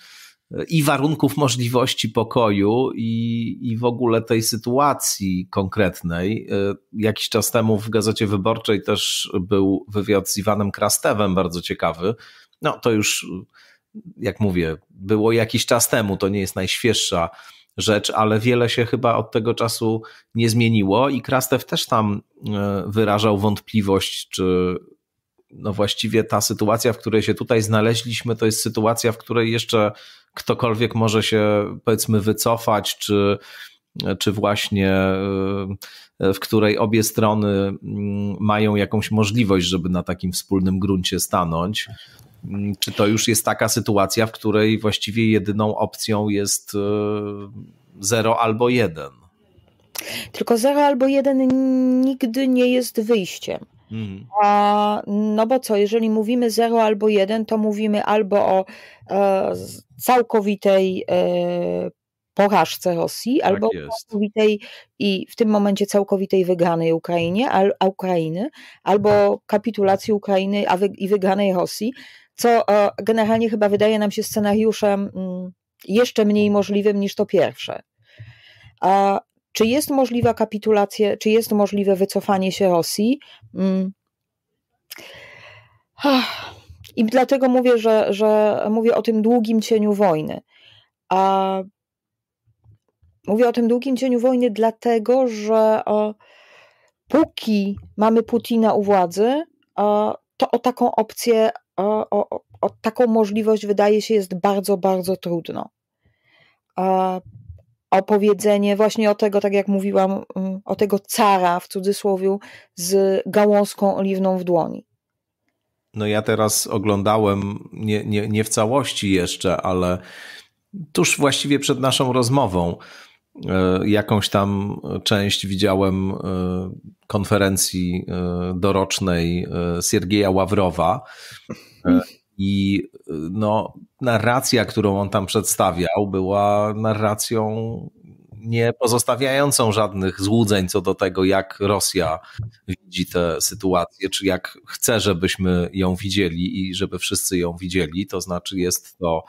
i warunków możliwości pokoju, i, i w ogóle tej sytuacji konkretnej. E, jakiś czas temu w Gazecie Wyborczej też był wywiad z Iwanem Krastewem, bardzo ciekawy. No to już, jak mówię, było jakiś czas temu, to nie jest najświeższa rzecz, ale wiele się chyba od tego czasu nie zmieniło i Krastew też tam wyrażał wątpliwość, czy no właściwie ta sytuacja, w której się tutaj znaleźliśmy, to jest sytuacja, w której jeszcze ktokolwiek może się powiedzmy wycofać, czy, czy właśnie e, w której obie strony mm, mają jakąś możliwość, żeby na takim wspólnym gruncie stanąć. Mm, czy to już jest taka sytuacja, w której właściwie jedyną opcją jest e, zero albo jeden? Tylko zero albo jeden nigdy nie jest wyjściem. Mhm. A, no bo co, jeżeli mówimy 0 albo 1, to mówimy albo o e, całkowitej e, porażce Rosji, tak albo jest. całkowitej i w tym momencie całkowitej wyganej Ukrainie, al, Ukrainy, albo tak. kapitulacji Ukrainy a wy, i wyganej Rosji, co e, generalnie chyba wydaje nam się scenariuszem m, mm, jeszcze mniej możliwym niż to pierwsze. A, czy jest możliwa kapitulacja, czy jest możliwe wycofanie się Rosji? Mm. I dlatego mówię, że, że mówię o tym długim cieniu wojny. A mówię o tym długim cieniu wojny, dlatego że o, e, póki mamy Putina u władzy, o, e, to o taką opcję, e, o, o, o, taką możliwość wydaje się jest bardzo, bardzo trudno opowiedzenie właśnie o tego, tak jak mówiłam, mm, o tego cara w cudzysłowie z gałązką oliwną w dłoni. No ja teraz oglądałem, nie, nie, nie w całości jeszcze, ale tuż właściwie przed naszą rozmową e, jakąś tam część widziałem e, konferencji e, dorocznej Siergieja Ławrowa i no, narracja, którą on tam przedstawiał, była narracją nie pozostawiającą żadnych złudzeń co do tego, jak Rosja widzi tę sytuację, czy jak chce, żebyśmy ją widzieli i żeby wszyscy ją widzieli. To znaczy, jest to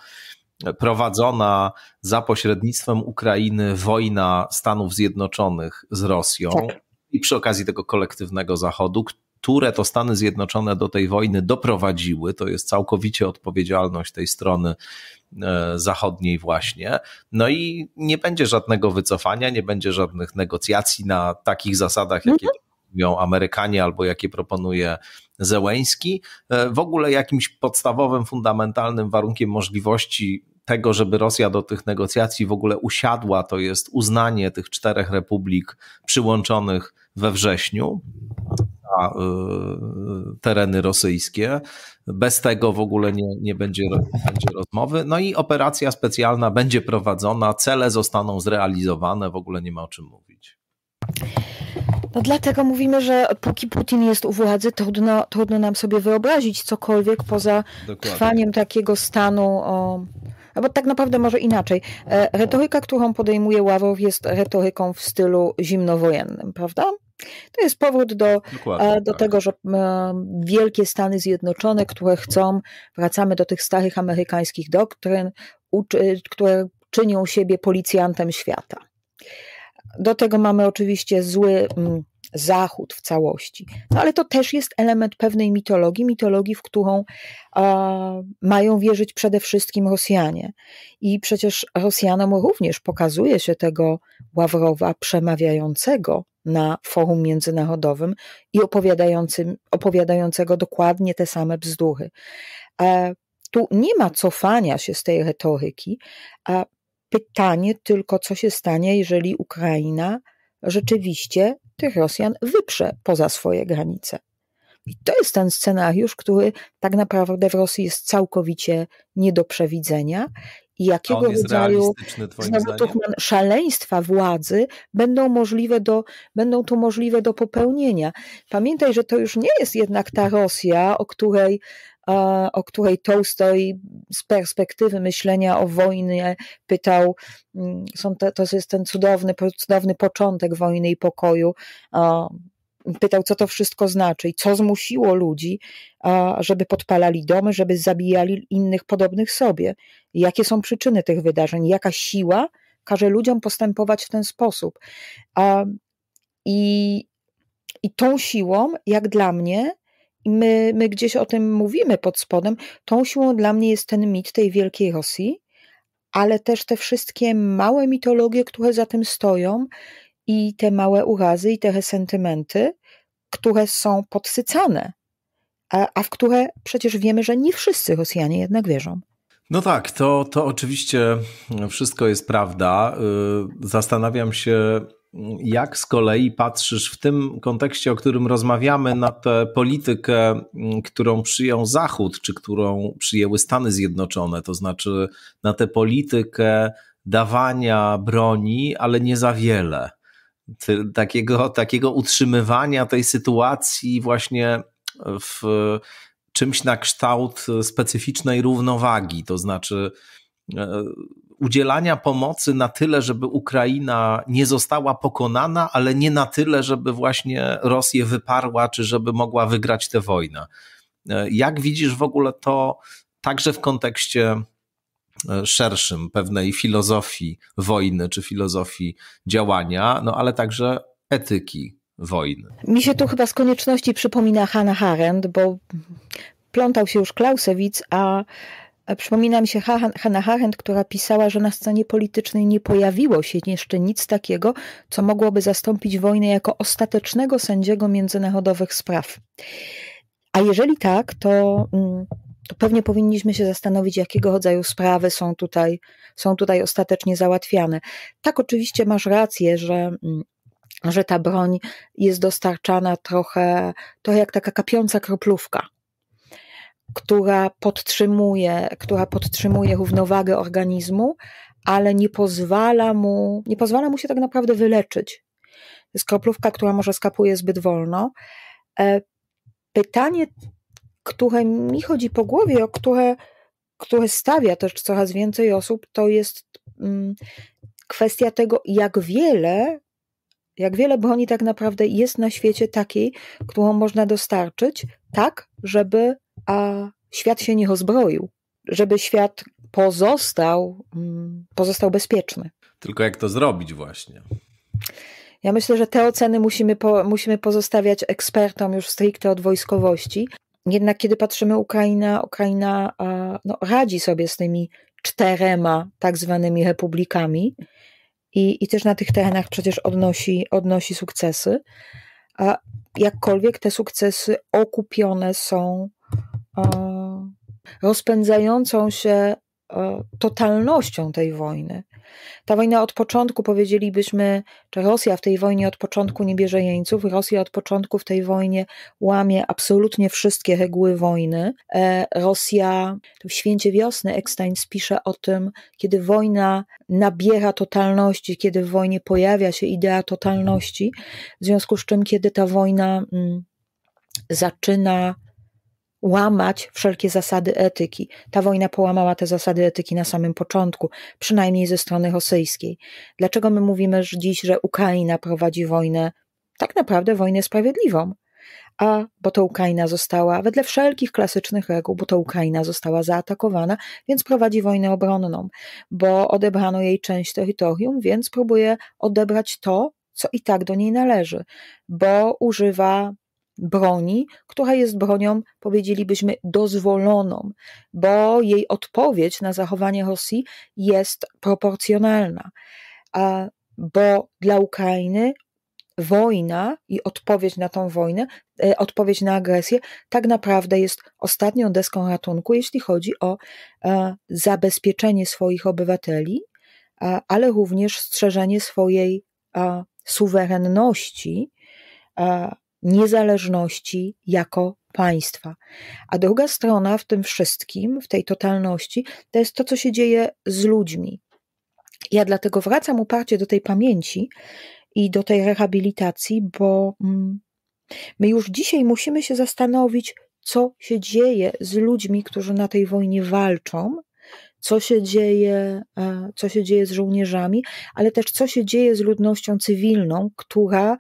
prowadzona za pośrednictwem Ukrainy wojna Stanów Zjednoczonych z Rosją. Tak. I przy okazji tego kolektywnego Zachodu, które to Stany Zjednoczone do tej wojny doprowadziły, to jest całkowicie odpowiedzialność tej strony e, zachodniej właśnie. No i nie będzie żadnego wycofania, nie będzie żadnych negocjacji na takich zasadach, jakie mhm. proponują Amerykanie albo jakie proponuje Zełęński. E, w ogóle jakimś podstawowym, fundamentalnym warunkiem możliwości tego, żeby Rosja do tych negocjacji w ogóle usiadła, to jest uznanie tych czterech republik przyłączonych we wrześniu Y, tereny rosyjskie. Bez tego w ogóle nie, nie będzie, będzie rozmowy. No i operacja specjalna będzie prowadzona, cele zostaną zrealizowane, w ogóle nie ma o czym mówić. No dlatego mówimy, że póki Putin jest u władzy, trudno, trudno nam sobie wyobrazić cokolwiek poza Dokładnie. trwaniem takiego stanu. O, albo no tak naprawdę może inaczej. E, retoryka, którą podejmuje Ławrow, jest retoryką w stylu zimnowojennym, prawda? To jest powrót do, e, do tak. tego, że e, wielkie Stany Zjednoczone, które chcą, wracamy do tych starych amerykańskich doktryn, które czynią siebie policjantem świata. Do tego mamy oczywiście zły mm, Zachód w całości. No ale to też jest element pewnej mitologii, mitologii, w którą e, mają wierzyć przede wszystkim Rosjanie. I przecież Rosjanom również pokazuje się tego Ławrowa przemawiającego na forum międzynarodowym i opowiadającym, opowiadającego dokładnie te same bzdury. E, tu nie ma cofania się z tej retoryki. a Pytanie tylko, co się stanie, jeżeli Ukraina rzeczywiście tych Rosjan wyprze poza swoje granice. I to jest ten scenariusz, który tak naprawdę w Rosji jest całkowicie nie do przewidzenia i jakiego rodzaju Tuchman, szaleństwa władzy będą możliwe do, będą tu możliwe do popełnienia. Pamiętaj, że to już nie jest jednak ta Rosja, o której E, o której Tolstoi z perspektywy myślenia o wojnie pytał, mm, są to, to jest ten cudowny, cudowny początek wojny i pokoju, pytał, co to wszystko znaczy i co zmusiło ludzi, żeby podpalali domy, żeby zabijali innych podobnych sobie. Jakie są przyczyny tych wydarzeń? Jaka siła każe ludziom postępować w ten sposób? I, i tą siłą, jak dla mnie, my, my gdzieś o tym mówimy pod spodem, tą siłą dla mnie jest ten mit tej wielkiej Rosji, ale też te wszystkie małe mitologie, które za tym stoją i te małe urazy i te sentymenty, które są podsycane, a, a w które przecież wiemy, że nie wszyscy Rosjanie jednak wierzą. No tak, to, to oczywiście wszystko jest prawda. Y, zastanawiam się, jak z kolei patrzysz w tym kontekście, o którym rozmawiamy, na tę politykę, mm, którą przyjął Zachód, czy którą przyjęły Stany Zjednoczone, to znaczy na tę politykę dawania broni, ale nie za wiele, takiego, takiego utrzymywania tej sytuacji właśnie w czymś na kształt specyficznej równowagi, to znaczy e, udzielania pomocy na tyle, żeby Ukraina nie została pokonana, ale nie na tyle, żeby właśnie Rosję wyparła, czy żeby mogła wygrać tę wojnę. E, jak widzisz w ogóle to także w kontekście e, szerszym pewnej filozofii wojny czy filozofii działania, no ale także etyki wojny. Mi się tu chyba z konieczności przypomina Hannah Arendt, bo plątał się już Clausewicz, a E, przypomina mi się Hannah Arendt, która pisała, że na scenie politycznej nie pojawiło się jeszcze nic takiego, co mogłoby zastąpić wojnę jako ostatecznego sędziego międzynarodowych spraw. A jeżeli tak, to, mm, to pewnie powinniśmy się zastanowić, jakiego rodzaju sprawy są tutaj, są tutaj ostatecznie załatwiane. Tak, oczywiście masz rację, że mm, że ta broń jest dostarczana trochę, trochę jak taka kapiąca kroplówka która podtrzymuje, która podtrzymuje równowagę organizmu, ale nie pozwala mu, nie pozwala mu się tak naprawdę wyleczyć. To jest kroplówka, która może skapuje zbyt wolno. E, pytanie, które mi chodzi po głowie, o które, które stawia też coraz więcej osób, to jest mm, kwestia tego, jak wiele, jak wiele broni tak naprawdę jest na świecie takiej, którą można dostarczyć, tak, żeby a świat się nie ozbroił, żeby świat pozostał, mm, pozostał bezpieczny. Tylko jak to zrobić właśnie? Ja myślę, że te oceny musimy, po, musimy pozostawiać ekspertom już stricte od wojskowości. Jednak kiedy patrzymy, Ukraina, Ukraina no, radzi sobie z tymi czterema tak zwanymi republikami i, i też na tych terenach przecież odnosi, odnosi sukcesy. A jakkolwiek te sukcesy okupione są E, rozpędzającą się e, totalnością tej wojny. Ta wojna od początku, powiedzielibyśmy, że Rosja w tej wojnie od początku nie bierze jeńców, Rosja od początku w tej wojnie łamie absolutnie wszystkie reguły wojny. E, Rosja w Święcie Wiosny Eckstein pisze o tym, kiedy wojna nabiera totalności, kiedy w wojnie pojawia się idea totalności, w związku z czym, kiedy ta wojna mm, zaczyna łamać wszelkie zasady etyki. Ta wojna połamała te zasady etyki na samym początku, przynajmniej ze strony rosyjskiej. Dlaczego my mówimy że dziś, że Ukraina prowadzi wojnę, tak naprawdę wojnę sprawiedliwą? A bo to Ukraina została, wedle wszelkich klasycznych reguł, bo to Ukraina została zaatakowana, więc prowadzi wojnę obronną, bo odebrano jej część terytorium, więc próbuje odebrać to, co i tak do niej należy, bo używa broni, która jest bronią, powiedzielibyśmy, dozwoloną, bo jej odpowiedź na zachowanie Rosji jest proporcjonalna. Bo dla Ukrainy wojna i odpowiedź na tą wojnę, e, odpowiedź na agresję, tak naprawdę jest ostatnią deską ratunku, jeśli chodzi o e, zabezpieczenie swoich obywateli, ale również strzeżenie swojej suwerenności niezależności jako państwa. A druga strona w tym wszystkim, w tej totalności, to jest to, co się dzieje z ludźmi. Ja dlatego wracam uparcie do tej pamięci i do tej rehabilitacji, bo mm, my już dzisiaj musimy się zastanowić, co się dzieje z ludźmi, którzy na tej wojnie walczą, co się dzieje, e, co się dzieje z żołnierzami, ale też co się dzieje z ludnością cywilną, która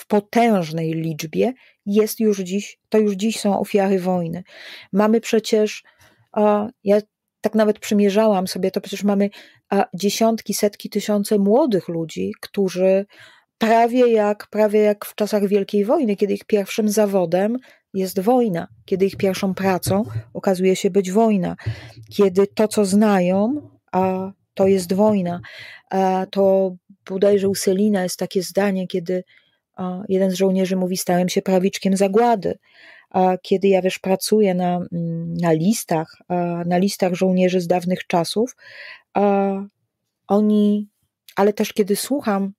w potężnej liczbie jest już dziś, to już dziś są ofiary wojny. Mamy przecież, ja tak nawet przymierzałam sobie, to przecież mamy dziesiątki, setki, tysiące młodych ludzi, którzy prawie jak, prawie jak w czasach Wielkiej Wojny, kiedy ich pierwszym zawodem jest wojna, kiedy ich pierwszą pracą okazuje się być wojna, kiedy to, co znają, a to jest wojna. A to bodajże u Selina jest takie zdanie, kiedy Jeden z żołnierzy mówi: Stałem się prawiczkiem zagłady. A kiedy ja wiesz, pracuję na, mm, na listach, na listach żołnierzy z dawnych czasów, oni, ale też kiedy słucham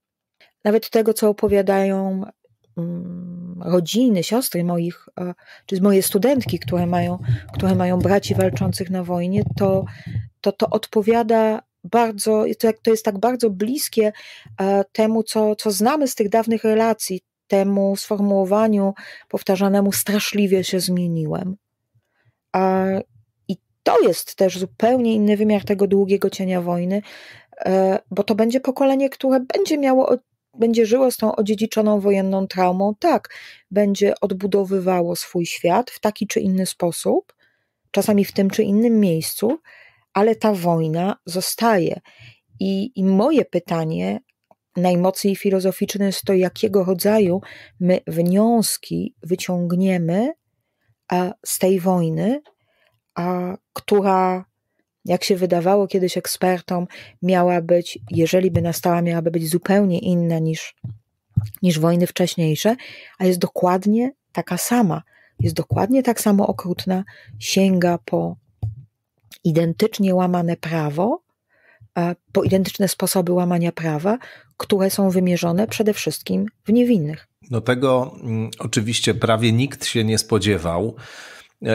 nawet tego, co opowiadają mm, rodziny, siostry moich, czy moje studentki, które mają, które mają braci walczących na wojnie, to to, to odpowiada bardzo, to jest tak bardzo bliskie e, temu, co, co znamy z tych dawnych relacji, temu sformułowaniu powtarzanemu straszliwie się zmieniłem. I to jest też zupełnie inny wymiar tego długiego cienia wojny, e, bo to będzie pokolenie, które będzie miało będzie żyło z tą odziedziczoną wojenną traumą, tak, będzie odbudowywało swój świat w taki czy inny sposób, czasami w tym czy innym miejscu, ale ta wojna zostaje. I, i moje pytanie, najmocniej filozoficzne jest to, jakiego rodzaju my wnioski wyciągniemy a, z tej wojny, a, która, jak się wydawało kiedyś ekspertom, miała być, jeżeli by nastała, miałaby być zupełnie inna niż, niż wojny wcześniejsze, a jest dokładnie taka sama. Jest dokładnie tak samo okrutna, sięga po identycznie łamane prawo, po identyczne sposoby łamania prawa, które są wymierzone przede wszystkim w niewinnych. No tego mm, oczywiście prawie nikt się nie spodziewał.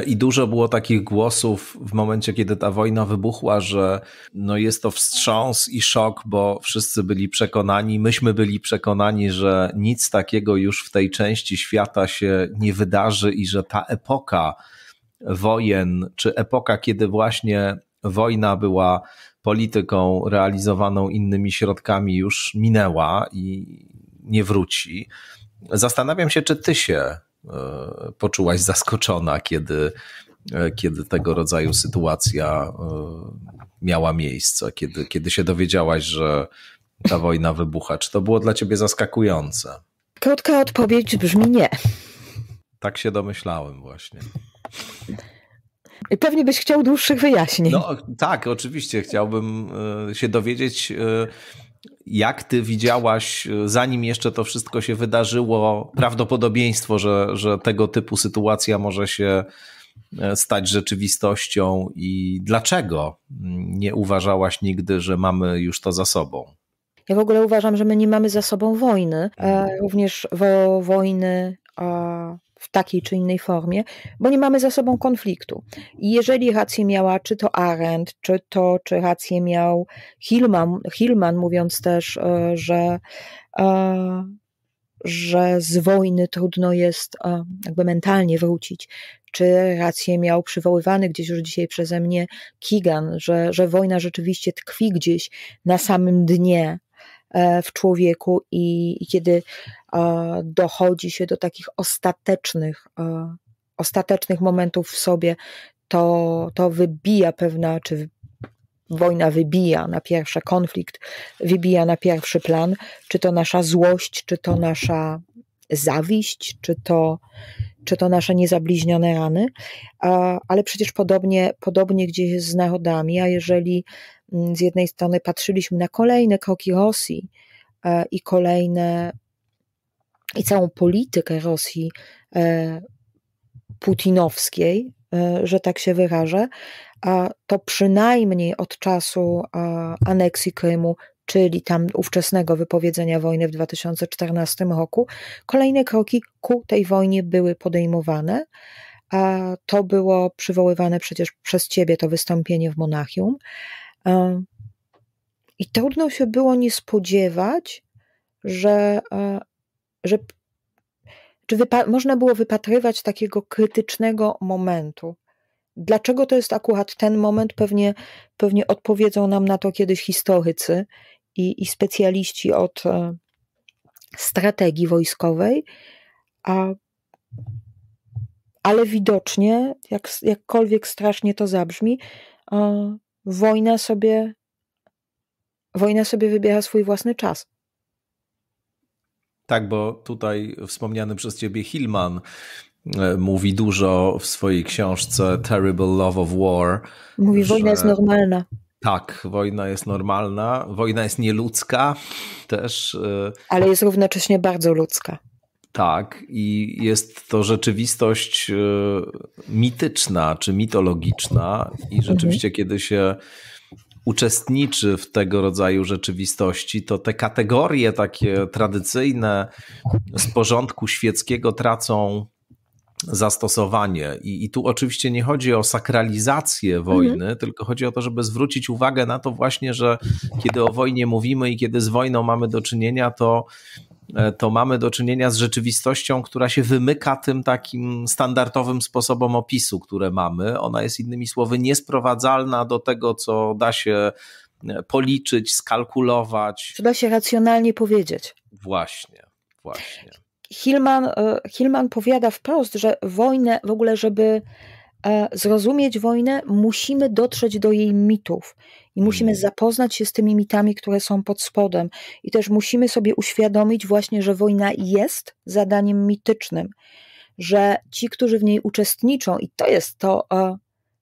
I dużo było takich głosów w momencie, kiedy ta wojna wybuchła, że no jest to wstrząs i szok, bo wszyscy byli przekonani, myśmy byli przekonani, że nic takiego już w tej części świata się nie wydarzy i że ta epoka wojen, czy epoka, kiedy właśnie wojna była polityką realizowaną innymi środkami, już minęła i nie wróci. Zastanawiam się, czy ty się e, poczułaś zaskoczona, kiedy, e, kiedy tego rodzaju sytuacja e, miała miejsce, kiedy, kiedy się dowiedziałaś, że ta wojna wybucha. Czy to było dla ciebie zaskakujące? Krótka odpowiedź brzmi nie. Tak się domyślałem właśnie. I pewnie byś chciał dłuższych wyjaśnień. No tak, oczywiście. Chciałbym e, się dowiedzieć, e, jak ty widziałaś, e, zanim jeszcze to wszystko się wydarzyło, prawdopodobieństwo, że, że tego typu sytuacja może się stać rzeczywistością i dlaczego nie uważałaś nigdy, że mamy już to za sobą? Ja w ogóle uważam, że my nie mamy za sobą wojny, mhm. również wo wojny w takiej czy innej formie, bo nie mamy za sobą konfliktu. I jeżeli rację miała czy to Arendt, czy to, czy rację miał Hillman, Hillman mówiąc też, e, że, e, że z wojny trudno jest e, jakby mentalnie wrócić, czy rację miał przywoływany gdzieś już dzisiaj przeze mnie Kigan, że, że wojna rzeczywiście tkwi gdzieś na samym dnie w człowieku i, i kiedy E, dochodzi się do takich ostatecznych, e, ostatecznych momentów w sobie, to, to wybija pewna, czy wojna wybija na pierwszy, konflikt wybija na pierwszy plan, czy to nasza złość, czy to nasza zawiść, czy to, czy to nasze niezabliźnione rany, e, ale przecież podobnie, podobnie gdzieś z narodami, a jeżeli mm, z jednej strony patrzyliśmy na kolejne kroki Rosji i kolejne i całą politykę Rosji e, putinowskiej, e, że tak się wyrażę, to przynajmniej od czasu aneksji Krymu, czyli tam ówczesnego wypowiedzenia wojny w 2014 roku, kolejne kroki ku tej wojnie były podejmowane. A to było przywoływane przecież przez ciebie, to wystąpienie w Monachium. E, I trudno się było nie spodziewać, że że czy można było wypatrywać takiego krytycznego momentu. Dlaczego to jest akurat ten moment? Pewnie, pewnie odpowiedzą nam na to kiedyś historycy i, i specjaliści od e, strategii wojskowej, a, ale widocznie, jak, jakkolwiek strasznie to zabrzmi, e, wojna sobie, wojna sobie wybiera swój własny czas. Tak, bo tutaj wspomniany przez ciebie Hillman e, mówi dużo w swojej książce Terrible Love of War. Mówi, że... wojna jest normalna. Tak, wojna jest normalna, wojna jest nieludzka też. E, Ale jest równocześnie bardzo ludzka. Tak, i jest to rzeczywistość e, mityczna czy mitologiczna, i rzeczywiście, mhm. kiedy się uczestniczy w tego rodzaju rzeczywistości, to te kategorie takie tradycyjne z porządku świeckiego tracą zastosowanie. I, I, tu oczywiście nie chodzi o sakralizację mhm. wojny, mhm. tylko chodzi o to, żeby zwrócić uwagę na to właśnie, że kiedy o wojnie mówimy i kiedy z wojną mamy do czynienia, to E, to mamy do czynienia z rzeczywistością, która się wymyka tym takim standardowym sposobom opisu, które mamy. Ona jest innymi słowy niesprowadzalna do tego, co da się e, policzyć, skalkulować. Co da się racjonalnie powiedzieć. Właśnie, właśnie. Hillman, e, Hillman powiada wprost, że wojnę w ogóle, żeby E, zrozumieć wojnę, musimy dotrzeć do jej mitów i musimy mhm. zapoznać się z tymi mitami, które są pod spodem. I też musimy sobie uświadomić właśnie, że wojna jest zadaniem mitycznym, że ci, którzy w niej uczestniczą, i to jest to e,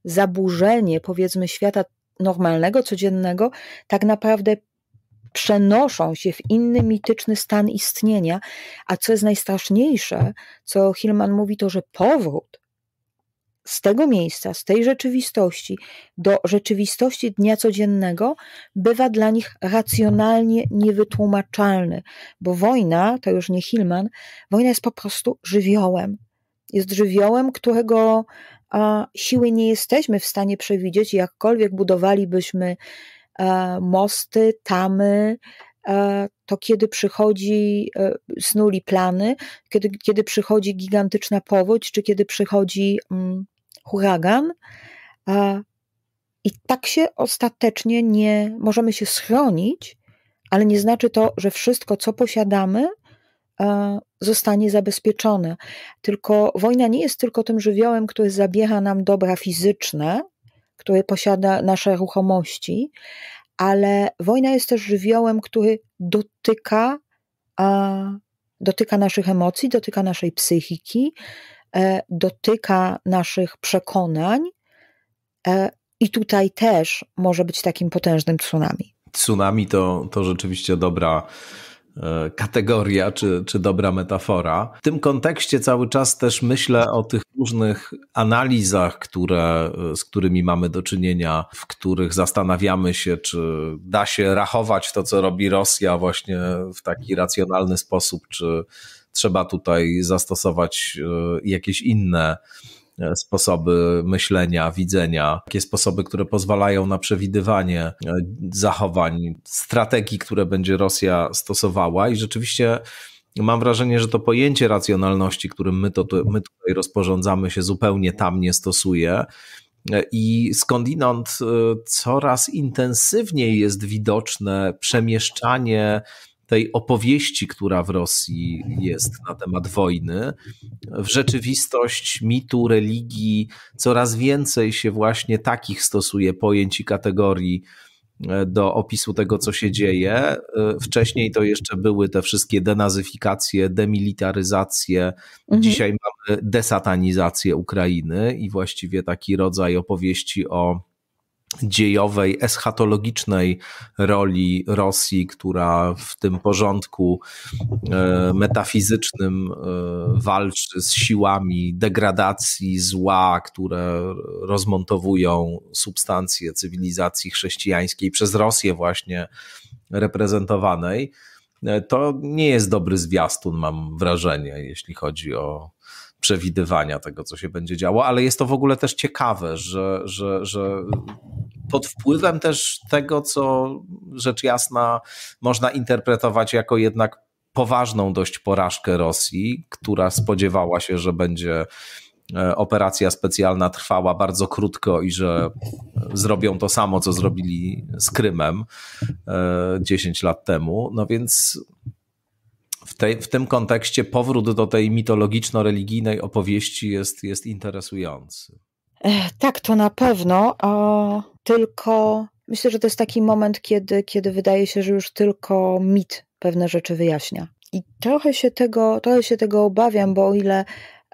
zaburzenie, powiedzmy, świata normalnego, codziennego, tak naprawdę przenoszą się w inny mityczny stan istnienia. A co jest najstraszniejsze, co Hillman mówi, to że powrót z tego miejsca, z tej rzeczywistości do rzeczywistości dnia codziennego bywa dla nich racjonalnie niewytłumaczalny, bo wojna, to już nie Hillman, wojna jest po prostu żywiołem. Jest żywiołem, którego a, siły nie jesteśmy w stanie przewidzieć, jakkolwiek budowalibyśmy a, e, mosty, tamy, e, to kiedy przychodzi e, snuli plany, kiedy, kiedy przychodzi gigantyczna powódź, czy kiedy przychodzi mm, huragan. I tak się ostatecznie nie możemy się schronić, ale nie znaczy to, że wszystko, co posiadamy, e, zostanie zabezpieczone. Tylko wojna nie jest tylko tym żywiołem, który zabiera nam dobra fizyczne, który posiada nasze ruchomości, ale wojna jest też żywiołem, który dotyka, dotyka naszych emocji, dotyka naszej psychiki, E, dotyka naszych przekonań e, i tutaj też może być takim potężnym tsunami. Tsunami to, to rzeczywiście dobra e, kategoria czy, czy dobra metafora. W tym kontekście cały czas też myślę o tych różnych analizach, które, z którymi mamy do czynienia, w których zastanawiamy się, czy da się rachować to, co robi Rosja właśnie w taki racjonalny sposób, czy trzeba tutaj zastosować e, jakieś inne e, sposoby myślenia, widzenia, takie sposoby, które pozwalają na przewidywanie e, zachowań, strategii, które będzie Rosja stosowała i rzeczywiście mam wrażenie, że to pojęcie racjonalności, którym my, to, my tutaj rozporządzamy, się zupełnie tam nie stosuje. I skądinąd coraz intensywniej jest widoczne przemieszczanie tej opowieści, która w Rosji jest na temat wojny, w rzeczywistość mitu, religii coraz więcej się właśnie takich stosuje pojęć i kategorii e, do opisu tego, co się dzieje. E, wcześniej to jeszcze były te wszystkie denazyfikacje, demilitaryzacje. Mhm. Dzisiaj mamy desatanizację Ukrainy i właściwie taki rodzaj opowieści o dziejowej, eschatologicznej roli Rosji, która w tym porządku e, metafizycznym e, walczy z siłami degradacji, zła, które rozmontowują substancje cywilizacji chrześcijańskiej przez Rosję właśnie reprezentowanej. E, to nie jest dobry zwiastun, mam wrażenie, jeśli chodzi o przewidywania tego, co się będzie działo, ale jest to w ogóle też ciekawe, że, że, że pod wpływem też tego, co rzecz jasna można interpretować jako jednak poważną dość porażkę Rosji, która spodziewała się, że będzie e, operacja specjalna trwała bardzo krótko i że e, zrobią to samo, co zrobili z Krymem 10 e, lat temu. No więc w, w tym kontekście powrót do tej mitologiczno-religijnej opowieści jest, jest interesujący. Tak, to na pewno, tylko myślę, że to jest taki moment, kiedy, kiedy wydaje się, że już tylko mit pewne rzeczy wyjaśnia. I trochę się tego, trochę się tego obawiam, bo o ile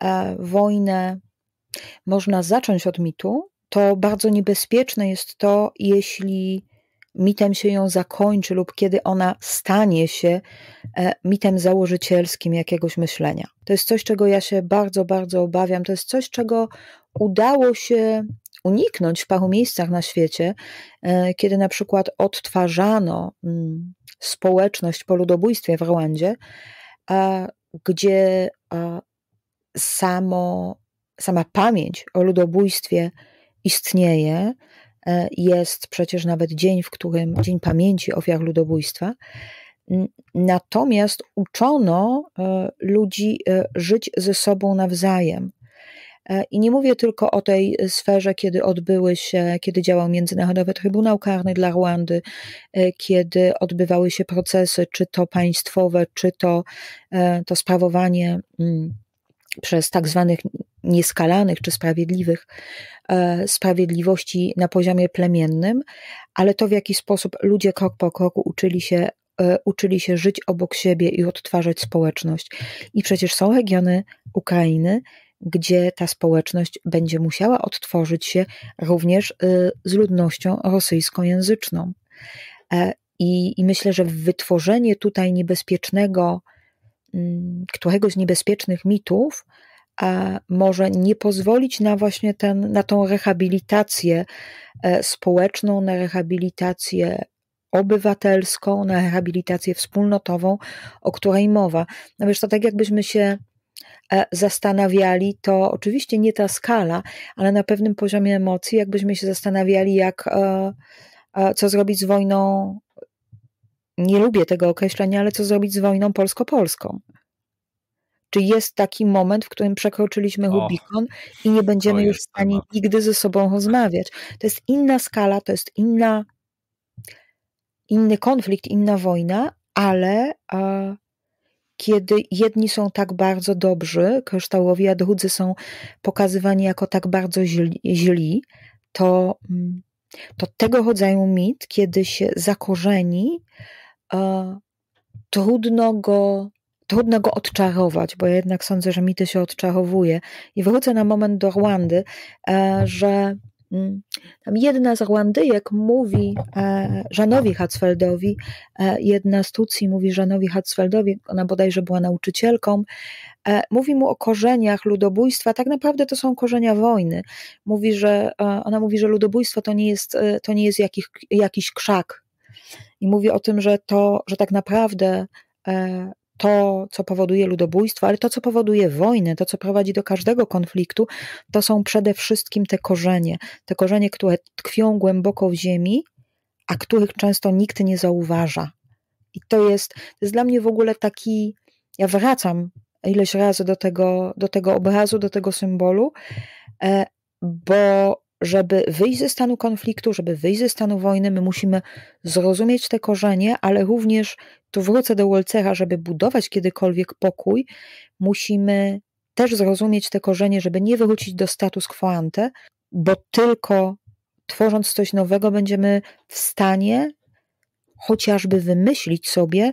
e, wojnę można zacząć od mitu, to bardzo niebezpieczne jest to, jeśli mitem się ją zakończy lub kiedy ona stanie się e, mitem założycielskim jakiegoś myślenia. To jest coś, czego ja się bardzo, bardzo obawiam. To jest coś, czego udało się uniknąć w paru miejscach na świecie, e, kiedy na przykład odtwarzano mm, społeczność po ludobójstwie w Rwandzie, gdzie samo, sama pamięć o ludobójstwie istnieje, E, jest przecież nawet dzień, w którym Dzień Pamięci Ofiar Ludobójstwa. Natomiast uczono e, ludzi e, żyć ze sobą nawzajem. I nie mówię tylko o tej sferze, kiedy odbyły się, kiedy działał Międzynarodowy Trybunał Karny dla Rwandy, kiedy odbywały się procesy, czy to państwowe, czy to, to sprawowanie mm, przez tak zwanych nieskalanych czy sprawiedliwych, e, sprawiedliwości na poziomie plemiennym, ale to w jaki sposób ludzie krok po kroku uczyli się e, uczyli się żyć obok siebie i odtwarzać społeczność. I przecież są regiony Ukrainy, gdzie ta społeczność będzie musiała odtworzyć się również e, z ludnością rosyjskojęzyczną. I, i myślę, że wytworzenie tutaj niebezpiecznego, mm, któregoś z niebezpiecznych mitów, E, może nie pozwolić na właśnie ten, na tą rehabilitację e, społeczną, na rehabilitację obywatelską, na rehabilitację wspólnotową, o której mowa. No wiesz, to tak jakbyśmy się e, zastanawiali, to oczywiście nie ta skala, ale na pewnym poziomie emocji, jakbyśmy się zastanawiali, jak, co zrobić z wojną, nie lubię tego określenia, ale co zrobić z wojną polsko-polską. Czy jest taki moment, w którym przekroczyliśmy Rubikon i nie będziemy już w stanie temat. nigdy ze sobą rozmawiać? To jest inna skala, to jest inna, inny konflikt, inna wojna, ale a, kiedy jedni są tak bardzo dobrzy, kryształowi, a drudzy są pokazywani jako tak bardzo źli, źli to, mm, to tego rodzaju mit, kiedy się zakorzeni, a, trudno go trudno go odczarować, bo ja jednak sądzę, że mity się odczarowuje. I wrócę na moment do Rwandy, e, że mm, tam jedna z Rwandyjek mówi e, Żanowi Hatzfeldowi, e, jedna z Tutsi mówi Żanowi Hatzfeldowi, ona bodajże była nauczycielką, mówi mu o korzeniach ludobójstwa, tak naprawdę to są korzenia wojny. Mówi, że, ona mówi, że ludobójstwo to nie jest, to nie jest jakich, jakiś krzak. I mówi o tym, że to, że tak naprawdę to, co powoduje ludobójstwo, ale to, co powoduje wojnę, to, co prowadzi do każdego konfliktu, to są przede wszystkim te korzenie. Te korzenie, które tkwią głęboko w ziemi, a których często nikt nie zauważa. I to jest, to jest dla mnie w ogóle taki. Ja wracam ileś razy do tego, do tego obrazu, do tego symbolu, e, bo żeby wyjść ze stanu konfliktu, żeby wyjść ze stanu wojny, my musimy zrozumieć te korzenie, ale również tu wrócę do Wolcera, żeby budować kiedykolwiek pokój, musimy też zrozumieć te korzenie, żeby nie wrócić do status quo ante, bo tylko tworząc coś nowego będziemy w stanie chociażby wymyślić sobie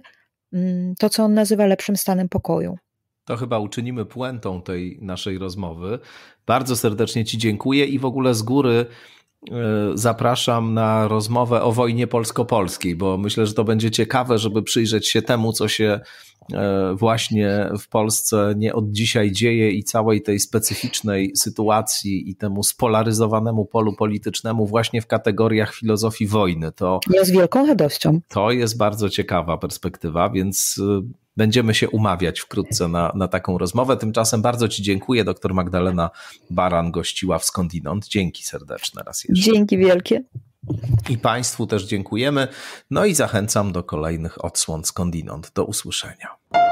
mm, to, co on nazywa lepszym stanem pokoju. To chyba uczynimy puentą tej naszej rozmowy. Bardzo serdecznie Ci dziękuję i w ogóle z góry E, zapraszam na rozmowę o wojnie polsko-polskiej, bo myślę, że to będzie ciekawe, żeby przyjrzeć się temu, co się e, właśnie w Polsce nie od dzisiaj dzieje i całej tej specyficznej sytuacji i temu spolaryzowanemu polu politycznemu właśnie w kategoriach filozofii wojny. To ja wielką radością. To jest bardzo ciekawa perspektywa, więc e, będziemy się umawiać wkrótce na, na taką rozmowę. Tymczasem bardzo Ci dziękuję. Doktor Magdalena Baran gościła w Skądinąd. Dzięki serdeczne raz jeszcze. Dzięki wielkie. I Państwu też dziękujemy. No i zachęcam do kolejnych odsłon skądinąd. Do usłyszenia.